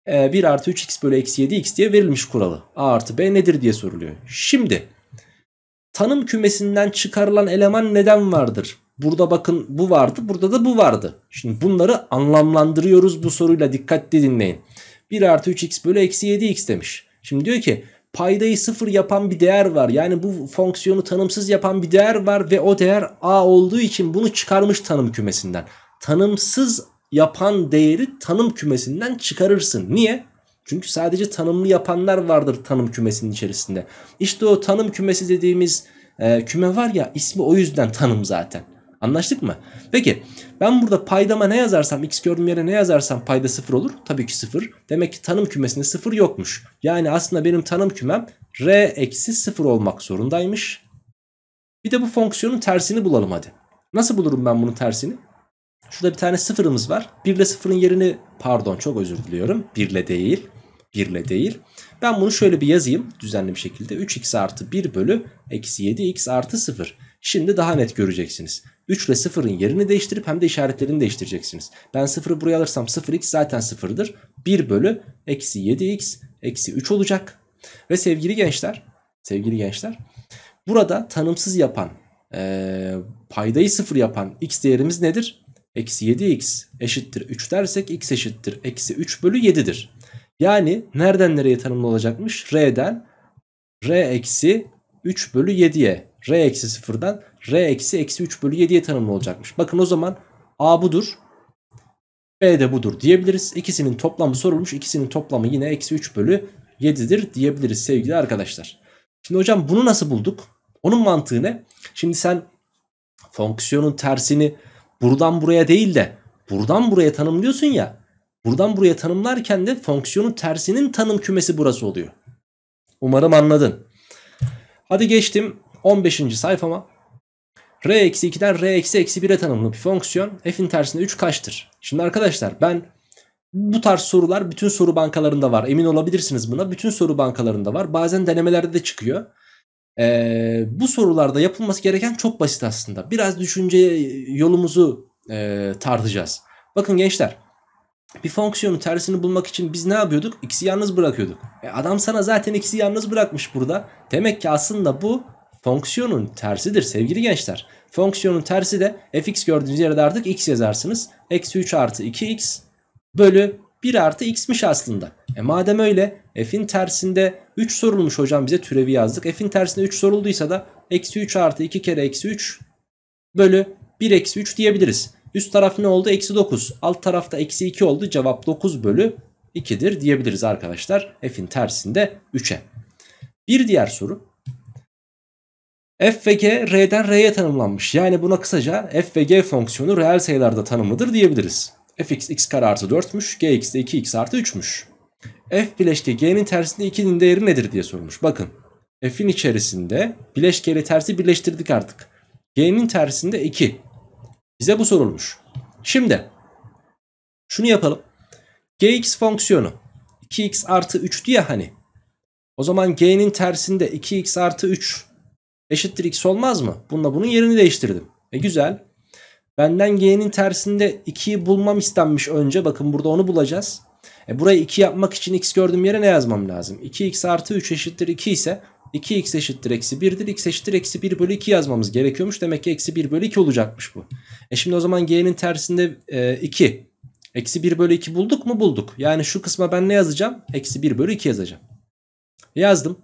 1 e, artı 3x bölü eksi 7x diye verilmiş kuralı. a artı b nedir diye soruluyor. Şimdi tanım kümesinden çıkarılan eleman neden vardır? Burada bakın bu vardı burada da bu vardı. Şimdi bunları anlamlandırıyoruz bu soruyla dikkatli dinleyin. 1 artı 3x bölü eksi 7x demiş. Şimdi diyor ki paydayı sıfır yapan bir değer var. Yani bu fonksiyonu tanımsız yapan bir değer var ve o değer a olduğu için bunu çıkarmış tanım kümesinden. Tanımsız yapan değeri tanım kümesinden çıkarırsın. Niye? Çünkü sadece tanımlı yapanlar vardır tanım kümesinin içerisinde. İşte o tanım kümesi dediğimiz e, küme var ya ismi o yüzden tanım zaten. Anlaştık mı? Peki ben burada paydama ne yazarsam x gördüğüm yere ne yazarsam payda 0 olur. Tabii ki 0. Demek ki tanım kümesinde 0 yokmuş. Yani aslında benim tanım kümem r eksi 0 olmak zorundaymış. Bir de bu fonksiyonun tersini bulalım hadi. Nasıl bulurum ben bunun tersini? Şurada bir tane sıfırımız var. 1 ile sıfırın yerini pardon çok özür diliyorum. 1 ile değil. 1 ile değil. Ben bunu şöyle bir yazayım düzenli bir şekilde. 3x artı 1 bölü eksi 7x artı 0. Şimdi daha net göreceksiniz. 3 ile 0'ın yerini değiştirip hem de işaretlerini değiştireceksiniz. Ben 0'ı buraya alırsam 0x zaten 0'dır. 1 bölü eksi 7x eksi 3 olacak. Ve sevgili gençler, sevgili gençler burada tanımsız yapan e, paydayı 0 yapan x değerimiz nedir? Eksi 7x eşittir 3 dersek x eşittir eksi 3 bölü 7'dir. Yani nereden nereye tanımlı olacakmış? R'den R eksi 3 bölü 7'ye r eksi 0'dan r eksi eksi 3 bölü 7'ye tanımlı olacakmış. Bakın o zaman a budur. B de budur diyebiliriz. İkisinin toplamı sorulmuş. İkisinin toplamı yine eksi 3 bölü 7'dir diyebiliriz sevgili arkadaşlar. Şimdi hocam bunu nasıl bulduk? Onun mantığı ne? Şimdi sen fonksiyonun tersini buradan buraya değil de buradan buraya tanımlıyorsun ya. Buradan buraya tanımlarken de fonksiyonun tersinin tanım kümesi burası oluyor. Umarım anladın. Hadi geçtim 15. sayfama r-2'den r-1'e tanımlı bir fonksiyon f'in tersine 3 kaçtır? Şimdi arkadaşlar ben bu tarz sorular bütün soru bankalarında var. Emin olabilirsiniz buna. Bütün soru bankalarında var. Bazen denemelerde de çıkıyor. Ee, bu sorularda yapılması gereken çok basit aslında. Biraz düşünce yolumuzu e, tartacağız. Bakın gençler bir fonksiyonun tersini bulmak için biz ne yapıyorduk? X'i yalnız bırakıyorduk. E adam sana zaten X'i yalnız bırakmış burada. Demek ki aslında bu fonksiyonun tersidir sevgili gençler. Fonksiyonun tersi de fx gördüğünüz yere de artık x yazarsınız. Eksi 3 artı 2x bölü 1 artı x'miş aslında. E madem öyle f'in tersinde 3 sorulmuş hocam bize türevi yazdık. F'in tersinde 3 sorulduysa da eksi 3 artı 2 kere eksi 3 bölü 1 eksi 3 diyebiliriz. Üst taraf ne oldu? Eksi 9. Alt tarafta eksi 2 oldu. Cevap 9 bölü 2'dir diyebiliriz arkadaşlar. F'in tersinde 3'e. Bir diğer soru f ve g r'den r'ye tanımlanmış. Yani buna kısaca f ve g fonksiyonu reel sayılarda tanımlıdır diyebiliriz. fx x kare artı 4'müş, gx de 2x artı 3'müş. f bileşke g'nin tersinde 2'nin değeri nedir diye sormuş. Bakın f'in içerisinde bileşke ile tersi birleştirdik artık. g'nin tersinde 2. Bize bu sorulmuş. Şimdi şunu yapalım. gx fonksiyonu 2x artı 3 diye hani. O zaman g'nin tersinde 2x artı 3 Eşittir x olmaz mı? Bununla bunun yerini değiştirdim. E güzel. Benden g'nin tersinde 2'yi bulmam istenmiş önce. Bakın burada onu bulacağız. E burayı 2 yapmak için x gördüğüm yere ne yazmam lazım? 2x artı 3 eşittir 2 ise 2x eşittir eksi 1'dir. x eşittir eksi 1 bölü 2 yazmamız gerekiyormuş. Demek ki eksi 1 bölü 2 olacakmış bu. E şimdi o zaman g'nin tersinde e, 2. Eksi 1 bölü 2 bulduk mu? Bulduk. Yani şu kısma ben ne yazacağım? Eksi 1 bölü 2 yazacağım. Yazdım.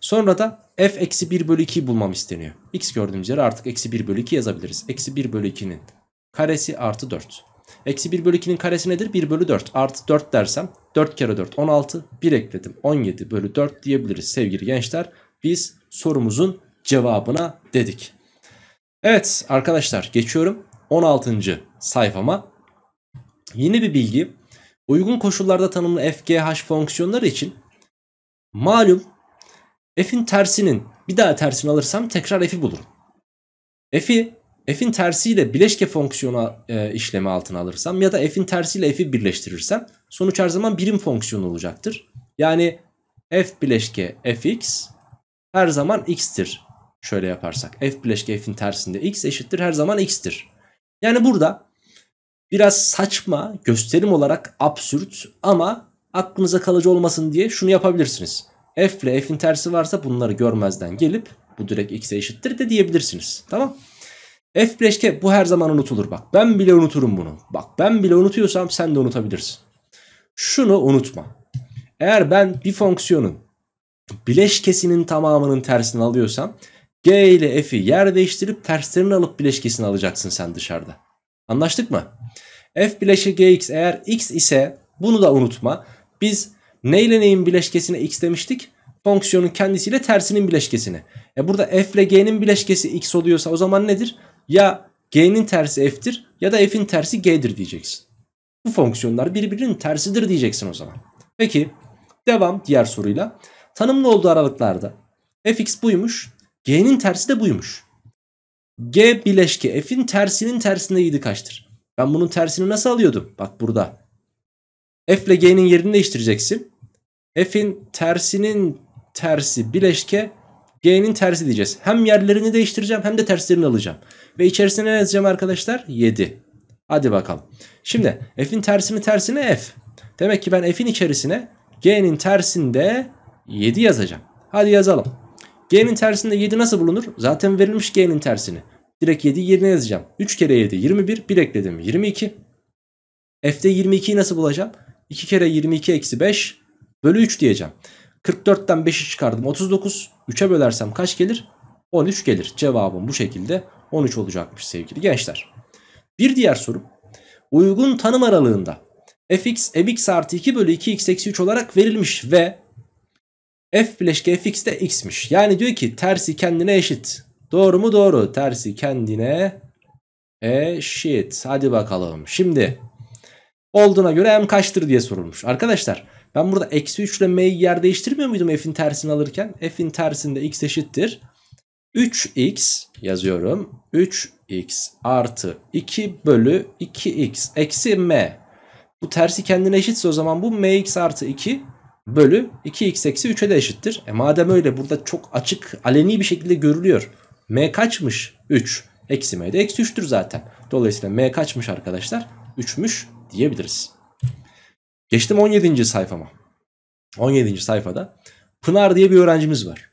Sonra da f eksi 1 bölü 2 bulmam isteniyor. X gördüğümüz yere artık eksi 1 bölü 2 yazabiliriz. Eksi 1 bölü 2'nin karesi artı 4. Eksi 1 bölü 2'nin karesi nedir? 1 bölü 4 artı 4 dersem 4 kere 4 16 1 ekledim 17 bölü 4 diyebiliriz sevgili gençler. Biz sorumuzun cevabına dedik. Evet arkadaşlar geçiyorum 16. sayfama. Yeni bir bilgi. Uygun koşullarda tanımlı FGH fonksiyonları için malum F'in tersinin bir daha tersini alırsam tekrar F'i bulurum. F'i F'in tersiyle bileşke fonksiyonu e, işlemi altına alırsam ya da F'in tersiyle F'i birleştirirsem sonuç her zaman birim fonksiyonu olacaktır. Yani F bileşke Fx her zaman x'tir. Şöyle yaparsak F bileşke F'in tersinde x eşittir her zaman x'tir. Yani burada biraz saçma gösterim olarak absürt ama aklınıza kalıcı olmasın diye şunu yapabilirsiniz f ile f'in tersi varsa bunları görmezden gelip bu direkt x'e eşittir de diyebilirsiniz. Tamam. F bileşke bu her zaman unutulur bak. Ben bile unuturum bunu. Bak ben bile unutuyorsam sen de unutabilirsin. Şunu unutma. Eğer ben bir fonksiyonun bileşkesinin tamamının tersini alıyorsam G ile F'i yer değiştirip terslerini alıp bileşkesini alacaksın sen dışarıda. Anlaştık mı? F bileşi GX eğer X ise bunu da unutma. Biz ne ile neyin bileşkesine x demiştik? Fonksiyonun kendisiyle tersinin bileşkesine. E burada f ile g'nin bileşkesi x oluyorsa o zaman nedir? Ya g'nin tersi f'tir ya da f'in tersi g'dir diyeceksin. Bu fonksiyonlar birbirinin tersidir diyeceksin o zaman. Peki devam diğer soruyla. Tanımlı olduğu aralıklarda fx buymuş, g'nin tersi de buymuş. G bileşke f'in tersinin tersinde 7 kaçtır? Ben bunun tersini nasıl alıyordum? Bak burada. F ile G'nin yerini değiştireceksin. F'in tersinin tersi bileşke G'nin tersi diyeceğiz. Hem yerlerini değiştireceğim hem de terslerini alacağım. Ve içerisine ne yazacağım arkadaşlar? 7. Hadi bakalım. Şimdi F'in tersini tersine F. Demek ki ben F'in içerisine G'nin tersinde 7 yazacağım. Hadi yazalım. G'nin tersinde 7 nasıl bulunur? Zaten verilmiş G'nin tersini. Direkt 7 yerine yazacağım. 3 kere 7 21. Bir ekledim 22. F'de 22'yi nasıl bulacağım? 2 kere 22 eksi 5 bölü 3 diyeceğim. 44'ten 5'i çıkardım 39. 3'e bölersem kaç gelir? 13 gelir. Cevabım bu şekilde 13 olacakmış sevgili gençler. Bir diğer soru. Uygun tanım aralığında fx fx artı 2 bölü 2x eksi 3 olarak verilmiş ve f bileşke fx de x'miş. Yani diyor ki tersi kendine eşit. Doğru mu? Doğru. Tersi kendine eşit. Hadi bakalım. Şimdi olduğuna göre m kaçtır diye sorulmuş. Arkadaşlar ben burada eksi 3 ile m'yi yer değiştirmiyor muydum f'in tersini alırken? f'in tersinde x eşittir. 3x yazıyorum. 3x artı 2 bölü 2x eksi m. Bu tersi kendine eşitse o zaman bu mx artı 2 bölü 2x eksi 3'e de eşittir. E madem öyle burada çok açık aleni bir şekilde görülüyor. m kaçmış? 3. Eksi m de eksi 3'tür zaten. Dolayısıyla m kaçmış arkadaşlar? 3'müş diyebiliriz. Geçtim 17. sayfama. 17. sayfada Pınar diye bir öğrencimiz var.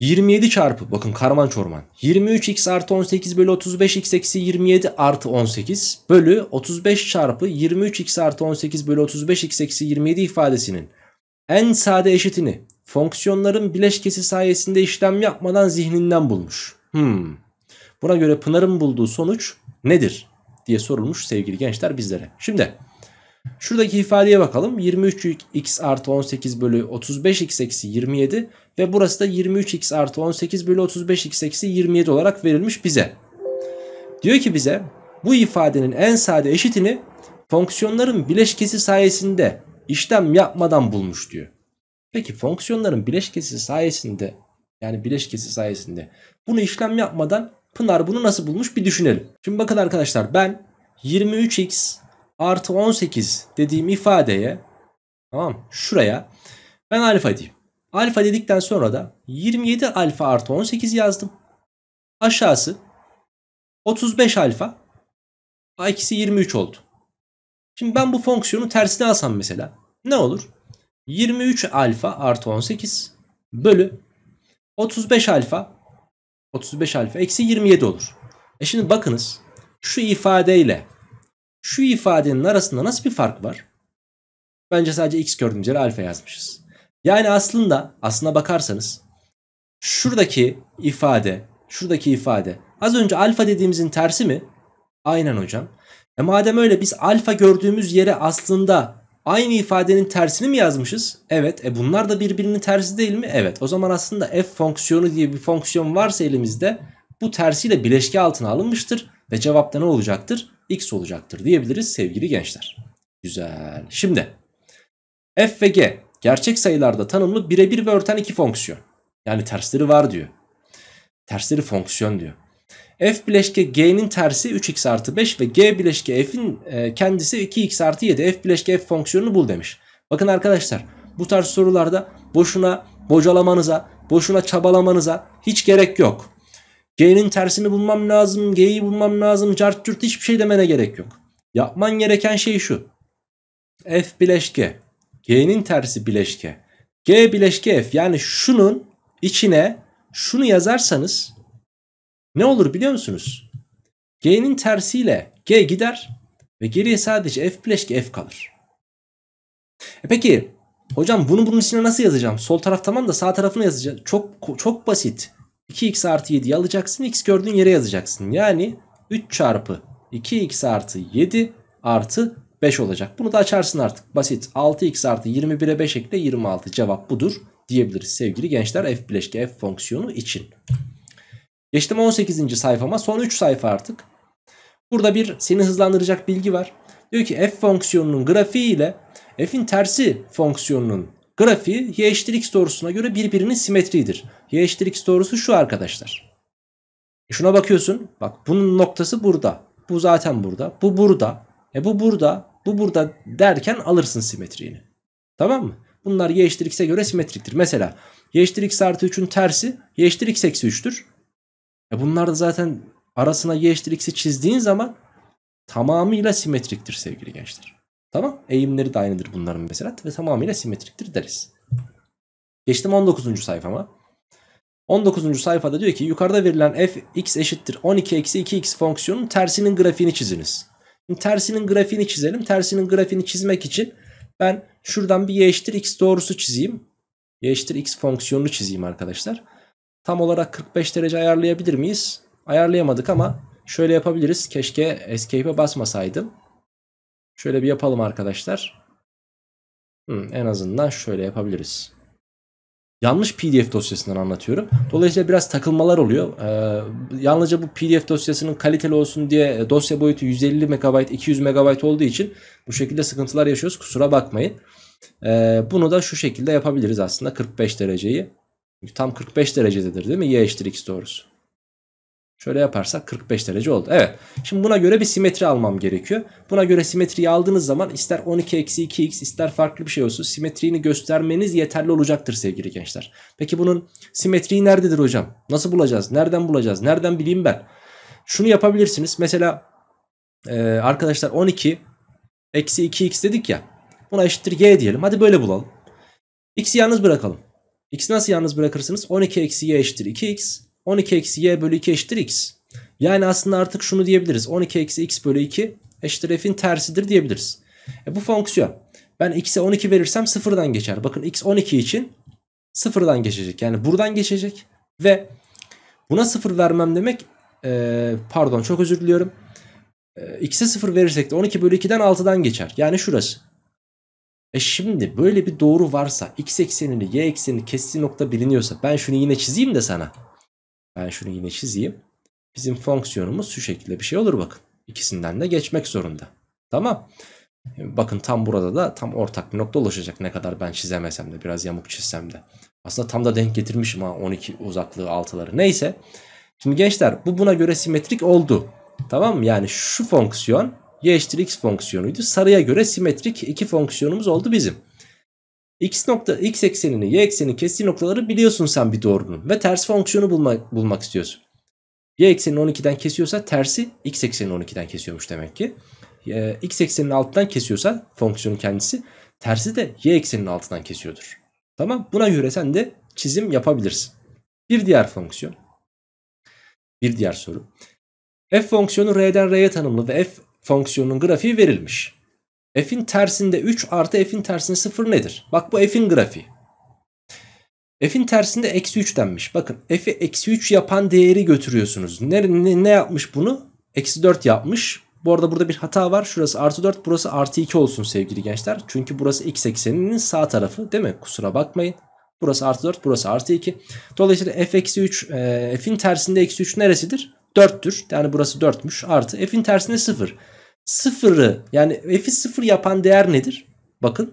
27 çarpı bakın karman çorman 23x artı 18 bölü 35x eksi 27 artı 18 bölü 35 çarpı 23x artı 18 bölü 35x eksi 27 ifadesinin en sade eşitini fonksiyonların bileşkesi sayesinde işlem yapmadan zihninden bulmuş. Hmm. Buna göre Pınar'ın bulduğu sonuç nedir? diye sorulmuş sevgili gençler bizlere. Şimdi şuradaki ifadeye bakalım. 23x artı 18 bölü 35x eksi 27 ve burası da 23x artı 18 bölü 35x eksi 27 olarak verilmiş bize. Diyor ki bize bu ifadenin en sade eşitini fonksiyonların bileşkesi sayesinde işlem yapmadan bulmuş diyor. Peki fonksiyonların bileşkesi sayesinde yani bileşkesi sayesinde bunu işlem yapmadan Pınar bunu nasıl bulmuş bir düşünelim. Şimdi bakın arkadaşlar ben 23x artı 18 dediğim ifadeye tamam şuraya ben alfa diyeyim. Alfa dedikten sonra da 27 alfa artı 18 yazdım. Aşağısı 35 alfa a eksi 23 oldu. Şimdi ben bu fonksiyonu tersine alsam mesela ne olur? 23 alfa artı 18 bölü 35 alfa 35 alfa eksi 27 olur. E şimdi bakınız şu ifadeyle şu ifadenin arasında nasıl bir fark var? Bence sadece x gördüğümüz yere alfa yazmışız. Yani aslında aslına bakarsanız şuradaki ifade şuradaki ifade az önce alfa dediğimizin tersi mi? Aynen hocam. E madem öyle biz alfa gördüğümüz yere aslında Aynı ifadenin tersini mi yazmışız? Evet. E bunlar da birbirinin tersi değil mi? Evet. O zaman aslında f fonksiyonu diye bir fonksiyon varsa elimizde bu tersiyle bileşki altına alınmıştır ve cevapta ne olacaktır? x olacaktır diyebiliriz sevgili gençler. Güzel. Şimdi f ve g gerçek sayılarda tanımlı birebir ve örten iki fonksiyon. Yani tersleri var diyor. Tersleri fonksiyon diyor. F bileşke G'nin tersi 3x artı 5 ve G bileşke F'in e, kendisi 2x artı 7. F bileşke F fonksiyonunu bul demiş. Bakın arkadaşlar bu tarz sorularda boşuna bocalamanıza, boşuna çabalamanıza hiç gerek yok. G'nin tersini bulmam lazım, G'yi bulmam lazım, cart cürt hiçbir şey demene gerek yok. Yapman gereken şey şu. F bileşke, G'nin tersi bileşke, G bileşke F yani şunun içine şunu yazarsanız ne olur biliyor musunuz? G'nin tersiyle G gider ve geriye sadece F bileşke F kalır. E peki hocam bunu bunun içine nasıl yazacağım? Sol taraf tamam da sağ tarafını yazacağım. Çok çok basit. 2x artı 7 alacaksın. X gördüğün yere yazacaksın. Yani 3 çarpı 2x artı 7 artı 5 olacak. Bunu da açarsın artık. Basit. 6x artı 21'e 5 ekle 26. Cevap budur diyebiliriz sevgili gençler. F bileşke F fonksiyonu için. Geçtim 18. sayfama son 3 sayfa artık. Burada bir seni hızlandıracak bilgi var. Diyor ki f fonksiyonunun grafiği ile f'in tersi fonksiyonunun grafiği y eşitlik doğrusuna göre birbirinin simetridir. Y eşitlik doğrusu şu arkadaşlar. E şuna bakıyorsun. Bak bunun noktası burada. Bu zaten burada. Bu burada. E bu burada. Bu burada derken alırsın simetriğini. Tamam mı? Bunlar y eşittir göre simetriktir. Mesela y eşitlik x artı 3'ün tersi y eşitlik x 3'tür. E bunlar da zaten arasına y eşittir x'i çizdiğin zaman tamamıyla simetriktir sevgili gençler. Tamam eğimleri de aynıdır bunların mesela ve tamamıyla simetriktir deriz. Geçtim 19. sayfama. 19. sayfada diyor ki yukarıda verilen f x eşittir 12 eksi 2x fonksiyonun tersinin grafiğini çiziniz. Şimdi tersinin grafiğini çizelim. Tersinin grafiğini çizmek için ben şuradan bir y eşittir x doğrusu çizeyim. y eşittir x fonksiyonunu çizeyim arkadaşlar tam olarak 45 derece ayarlayabilir miyiz? Ayarlayamadık ama şöyle yapabiliriz. Keşke escape'e basmasaydım. Şöyle bir yapalım arkadaşlar. Hmm, en azından şöyle yapabiliriz. Yanlış PDF dosyasından anlatıyorum. Dolayısıyla biraz takılmalar oluyor. Ee, yalnızca bu PDF dosyasının kaliteli olsun diye e, dosya boyutu 150 MB, 200 MB olduğu için bu şekilde sıkıntılar yaşıyoruz. Kusura bakmayın. Ee, bunu da şu şekilde yapabiliriz aslında 45 dereceyi. Çünkü tam 45 derecededir değil mi? Y eşittir x doğrusu. Şöyle yaparsak 45 derece oldu. Evet. Şimdi buna göre bir simetri almam gerekiyor. Buna göre simetriyi aldığınız zaman ister 12-2x ister farklı bir şey olsun simetriğini göstermeniz yeterli olacaktır sevgili gençler. Peki bunun simetriği nerededir hocam? Nasıl bulacağız? Nereden bulacağız? Nereden bileyim ben? Şunu yapabilirsiniz. Mesela e, arkadaşlar 12 eksi 2x dedik ya. Buna eşittir y diyelim. Hadi böyle bulalım. x'i yalnız bırakalım. X'i nasıl yalnız bırakırsınız? 12 eksi y eşittir 2x. 12 eksi y bölü 2 eşittir x. Yani aslında artık şunu diyebiliriz. 12 eksi x bölü 2 eşittir f'in tersidir diyebiliriz. E bu fonksiyon. Ben x'e 12 verirsem sıfırdan geçer. Bakın x 12 için sıfırdan geçecek. Yani buradan geçecek. Ve buna sıfır vermem demek e, pardon çok özür diliyorum. E, x'e sıfır verirsek de 12 bölü 2'den 6'dan geçer. Yani şurası. E şimdi böyle bir doğru varsa x eksenini y eksenini kestiği nokta biliniyorsa ben şunu yine çizeyim de sana. Ben şunu yine çizeyim. Bizim fonksiyonumuz şu şekilde bir şey olur bakın. İkisinden de geçmek zorunda. Tamam. E, bakın tam burada da tam ortak bir nokta ulaşacak ne kadar ben çizemesem de biraz yamuk çizsem de. Aslında tam da denk getirmişim ha 12 uzaklığı 6'ları. Neyse. Şimdi gençler bu buna göre simetrik oldu. Tamam mı? Yani şu fonksiyon y eşittir x fonksiyonuydu. Sarıya göre simetrik iki fonksiyonumuz oldu bizim. X nokta x eksenini y eksenini kestiği noktaları biliyorsun sen bir doğrunun ve ters fonksiyonu bulma, bulmak istiyorsun. Y eksenini 12'den kesiyorsa tersi x eksenini 12'den kesiyormuş demek ki. E, x eksenini alttan kesiyorsa fonksiyonun kendisi tersi de y ekseninin altından kesiyordur. Tamam buna göre sen de çizim yapabilirsin. Bir diğer fonksiyon. Bir diğer soru. F fonksiyonu R'den R'ye tanımlı ve F fonksiyonun grafiği verilmiş. F'in tersinde 3 artı F'in tersinde 0 nedir? Bak bu F'in grafiği. F'in tersinde eksi 3 denmiş. Bakın F'i eksi 3 yapan değeri götürüyorsunuz. Ne, ne, ne yapmış bunu? Eksi 4 yapmış. Bu arada burada bir hata var. Şurası artı 4 burası artı 2 olsun sevgili gençler. Çünkü burası x ekseninin sağ tarafı değil mi? Kusura bakmayın. Burası artı 4 burası artı 2. Dolayısıyla f eksi 3 e, f'in tersinde eksi 3 neresidir? 4'tür. Yani burası 4'müş artı f'in tersinde 0 sıfırı yani f'i sıfır yapan değer nedir? Bakın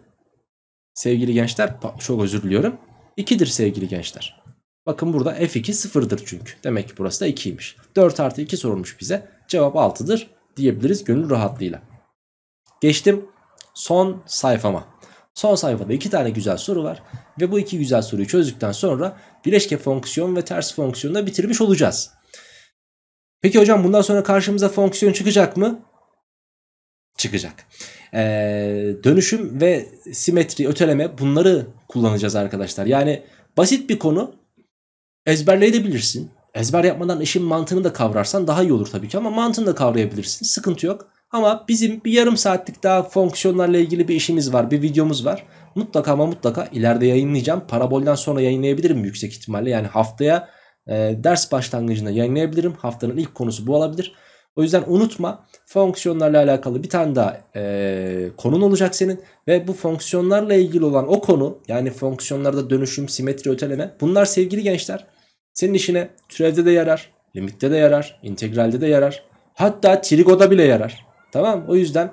sevgili gençler çok özür diliyorum. 2'dir sevgili gençler. Bakın burada f2 sıfırdır çünkü. Demek ki burası da 2'ymiş. 4 artı 2 sorulmuş bize. Cevap 6'dır diyebiliriz gönül rahatlığıyla. Geçtim son sayfama. Son sayfada iki tane güzel soru var. Ve bu iki güzel soruyu çözdükten sonra bileşke fonksiyon ve ters fonksiyonu da bitirmiş olacağız. Peki hocam bundan sonra karşımıza fonksiyon çıkacak mı? çıkacak. Ee, dönüşüm ve simetri, öteleme bunları kullanacağız arkadaşlar. Yani basit bir konu ezberleyebilirsin. Ezber yapmadan işin mantığını da kavrarsan daha iyi olur tabii ki ama mantığını da kavrayabilirsin. Sıkıntı yok. Ama bizim bir yarım saatlik daha fonksiyonlarla ilgili bir işimiz var, bir videomuz var. Mutlaka ama mutlaka ileride yayınlayacağım. Parabolden sonra yayınlayabilirim yüksek ihtimalle. Yani haftaya e, ders başlangıcında yayınlayabilirim. Haftanın ilk konusu bu olabilir. O yüzden unutma fonksiyonlarla alakalı bir tane daha e, konun olacak senin. Ve bu fonksiyonlarla ilgili olan o konu yani fonksiyonlarda dönüşüm, simetri, öteleme bunlar sevgili gençler senin işine türevde de yarar, limitte de yarar, integralde de yarar. Hatta trigoda bile yarar. Tamam O yüzden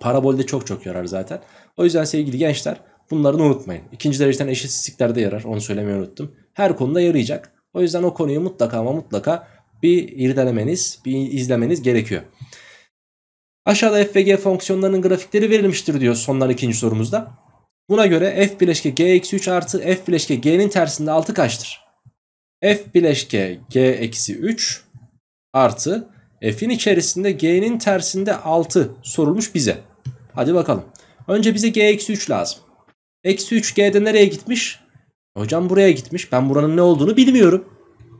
parabolde çok çok yarar zaten. O yüzden sevgili gençler bunları unutmayın. İkinci dereceden eşitsizliklerde yarar. Onu söylemeyi unuttum. Her konuda yarayacak. O yüzden o konuyu mutlaka ama mutlaka bir irdelemeniz, bir izlemeniz gerekiyor. Aşağıda f ve g fonksiyonlarının grafikleri verilmiştir diyor sonlar ikinci sorumuzda. Buna göre f bileşke g eksi 3 artı f bileşke g'nin tersinde 6 kaçtır? f bileşke g eksi 3 artı f'in içerisinde g'nin tersinde 6 sorulmuş bize. Hadi bakalım. Önce bize g eksi 3 lazım. Eksi 3 g'de nereye gitmiş? Hocam buraya gitmiş. Ben buranın ne olduğunu bilmiyorum.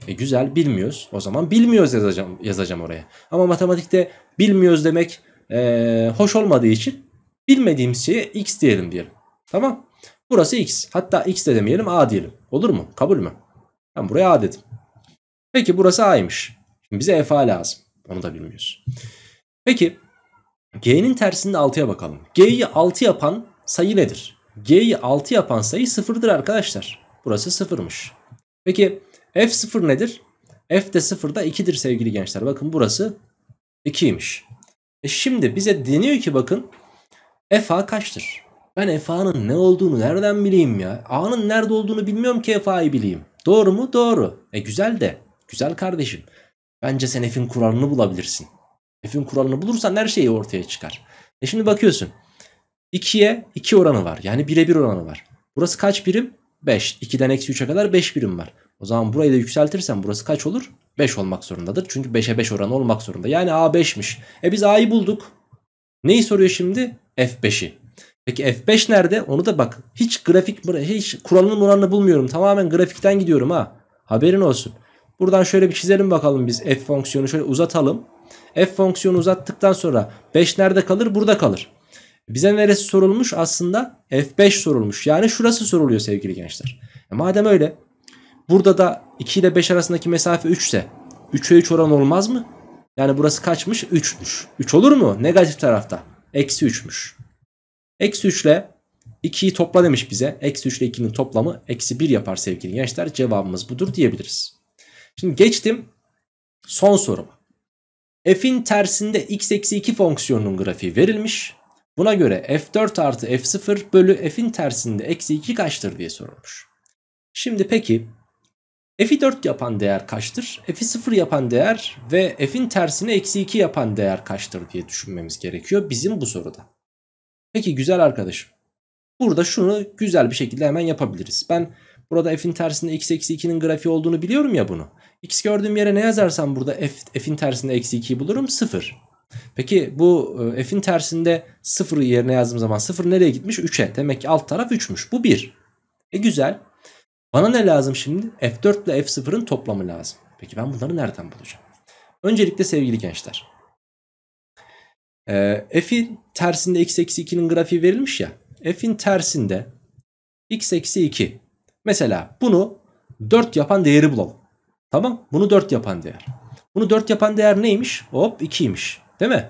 E güzel bilmiyoruz. O zaman bilmiyoruz yazacağım, yazacağım oraya. Ama matematikte bilmiyoruz demek e, hoş olmadığı için bilmediğim şeye x diyelim diyelim. Tamam. Burası x. Hatta x de demeyelim a diyelim. Olur mu? Kabul mü? Ben buraya a dedim. Peki burası a'ymış. Şimdi bize f a lazım. Onu da bilmiyoruz. Peki g'nin tersinde 6'ya bakalım. G'yi 6 yapan sayı nedir? G'yi 6 yapan sayı 0'dır arkadaşlar. Burası 0'mış. Peki F0 nedir? F de 0'da 2'dir sevgili gençler. Bakın burası 2'ymiş. E şimdi bize deniyor ki bakın FA kaçtır? Ben FA'nın ne olduğunu nereden bileyim ya? A'nın nerede olduğunu bilmiyorum ki FA'yı bileyim. Doğru mu? Doğru. E güzel de. Güzel kardeşim. Bence sen F'in kuralını bulabilirsin. F'in kuralını bulursan her şeyi ortaya çıkar. E şimdi bakıyorsun. 2'ye 2 oranı var. Yani 1'e 1 oranı var. Burası kaç birim? 5. 2'den eksi 3'e kadar 5 birim var. O zaman burayı da yükseltirsem burası kaç olur? 5 olmak zorundadır. Çünkü 5'e 5 oranı olmak zorunda. Yani A5'miş. E biz A'yı bulduk. Neyi soruyor şimdi? F5'i. Peki F5 nerede? Onu da bak. Hiç grafik, hiç kuralının oranını bulmuyorum. Tamamen grafikten gidiyorum ha. Haberin olsun. Buradan şöyle bir çizelim bakalım biz f fonksiyonu şöyle uzatalım. F fonksiyonu uzattıktan sonra 5 nerede kalır? Burada kalır. Bize neresi sorulmuş? Aslında F5 sorulmuş. Yani şurası soruluyor sevgili gençler. E madem öyle Burada da 2 ile 5 arasındaki mesafe 3 ise 3'e 3 oran olmaz mı? Yani burası kaçmış? 3'müş. 3 olur mu? Negatif tarafta. Eksi 3'müş. Eksi 3 ile 2'yi topla demiş bize. Eksi 3 ile 2'nin toplamı eksi 1 yapar sevgili gençler. Cevabımız budur diyebiliriz. Şimdi geçtim son soruma. F'in tersinde x eksi 2 fonksiyonunun grafiği verilmiş. Buna göre f4 artı f0 bölü f'in tersinde eksi 2 kaçtır diye sorulmuş. Şimdi peki F'i 4 e yapan değer kaçtır? F'i 0 e yapan değer ve F'in tersini eksi 2 yapan değer kaçtır diye düşünmemiz gerekiyor bizim bu soruda. Peki güzel arkadaşım. Burada şunu güzel bir şekilde hemen yapabiliriz. Ben burada F'in tersinde x eksi 2'nin grafiği olduğunu biliyorum ya bunu. X gördüğüm yere ne yazarsam burada F, F'in tersinde eksi 2'yi bulurum 0. Peki bu e, F'in tersinde 0'ı yerine yazdığım zaman 0 nereye gitmiş? 3'e. Demek ki alt taraf 3'müş. Bu 1. E güzel. Bana ne lazım şimdi? F4 ile F0'ın toplamı lazım. Peki ben bunları nereden bulacağım? Öncelikle sevgili gençler. Ee, f'in tersinde x eksi 2'nin grafiği verilmiş ya. F'in tersinde x eksi 2. Mesela bunu 4 yapan değeri bulalım. Tamam bunu 4 yapan değer. Bunu 4 yapan değer neymiş? Hop 2'ymiş. Değil mi?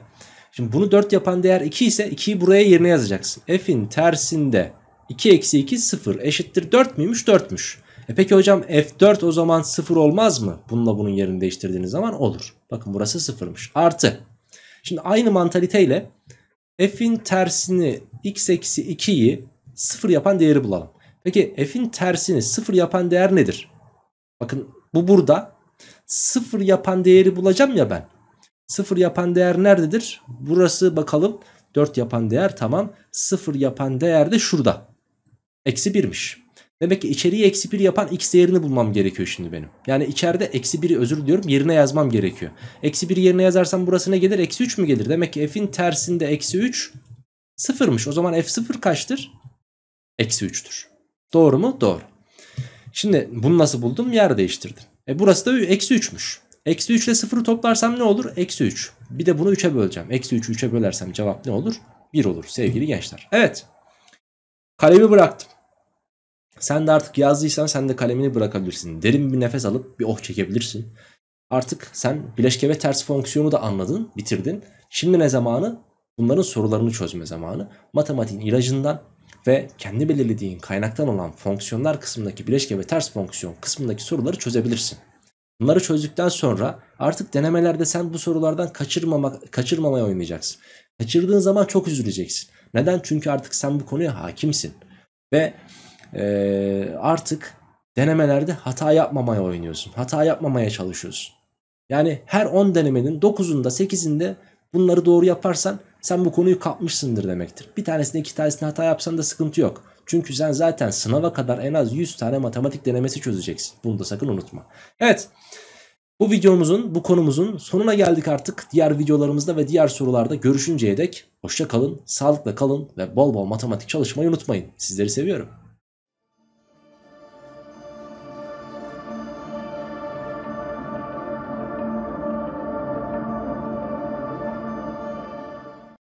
Şimdi bunu 4 yapan değer 2 ise 2'yi buraya yerine yazacaksın. F'in tersinde 2 eksi 2 0 eşittir 4 müymüş 4'müş. E peki hocam F4 o zaman 0 olmaz mı? Bununla bunun yerini değiştirdiğiniz zaman olur. Bakın burası 0'mış. Artı. Şimdi aynı mantaliteyle F'in tersini x eksi 2'yi 0 yapan değeri bulalım. Peki F'in tersini 0 yapan değer nedir? Bakın bu burada. 0 yapan değeri bulacağım ya ben. 0 yapan değer nerededir? Burası bakalım. 4 yapan değer tamam. 0 yapan değer de şurada. Eksi 1'miş. Demek ki içeriği eksi 1 yapan x değerini bulmam gerekiyor şimdi benim. Yani içeride eksi 1'i özür diliyorum yerine yazmam gerekiyor. Eksi 1 yerine yazarsam burası ne gelir? Eksi 3 mü gelir? Demek ki f'in tersinde eksi 3 sıfırmış. O zaman f sıfır kaçtır? Eksi 3'tür. Doğru mu? Doğru. Şimdi bunu nasıl buldum? Yer değiştirdim. E burası da eksi 3'müş. Eksi 3 ile 0'ı toplarsam ne olur? Eksi 3. Bir de bunu 3'e böleceğim. Eksi 3'ü 3'e bölersem cevap ne olur? 1 olur sevgili gençler. Evet. Kalemi bıraktım. Sen de artık yazdıysan sen de kalemini bırakabilirsin. Derin bir nefes alıp bir oh çekebilirsin. Artık sen bileşke ve ters fonksiyonu da anladın, bitirdin. Şimdi ne zamanı? Bunların sorularını çözme zamanı. Matematiğin ilacından ve kendi belirlediğin kaynaktan olan fonksiyonlar kısmındaki bileşke ve ters fonksiyon kısmındaki soruları çözebilirsin. Bunları çözdükten sonra artık denemelerde sen bu sorulardan kaçırmamak, kaçırmamaya oynayacaksın. Kaçırdığın zaman çok üzüleceksin. Neden? Çünkü artık sen bu konuya hakimsin. Ve e, artık denemelerde hata yapmamaya oynuyorsun. Hata yapmamaya çalışıyorsun. Yani her 10 denemenin 9'unda 8'inde bunları doğru yaparsan sen bu konuyu kapmışsındır demektir. Bir tanesinde iki tanesinde hata yapsan da sıkıntı yok. Çünkü sen zaten sınava kadar en az 100 tane matematik denemesi çözeceksin. Bunu da sakın unutma. Evet. Bu videomuzun, bu konumuzun sonuna geldik artık. Diğer videolarımızda ve diğer sorularda görüşünceye dek hoşça kalın, sağlıkla kalın ve bol bol matematik çalışmayı unutmayın. Sizleri seviyorum.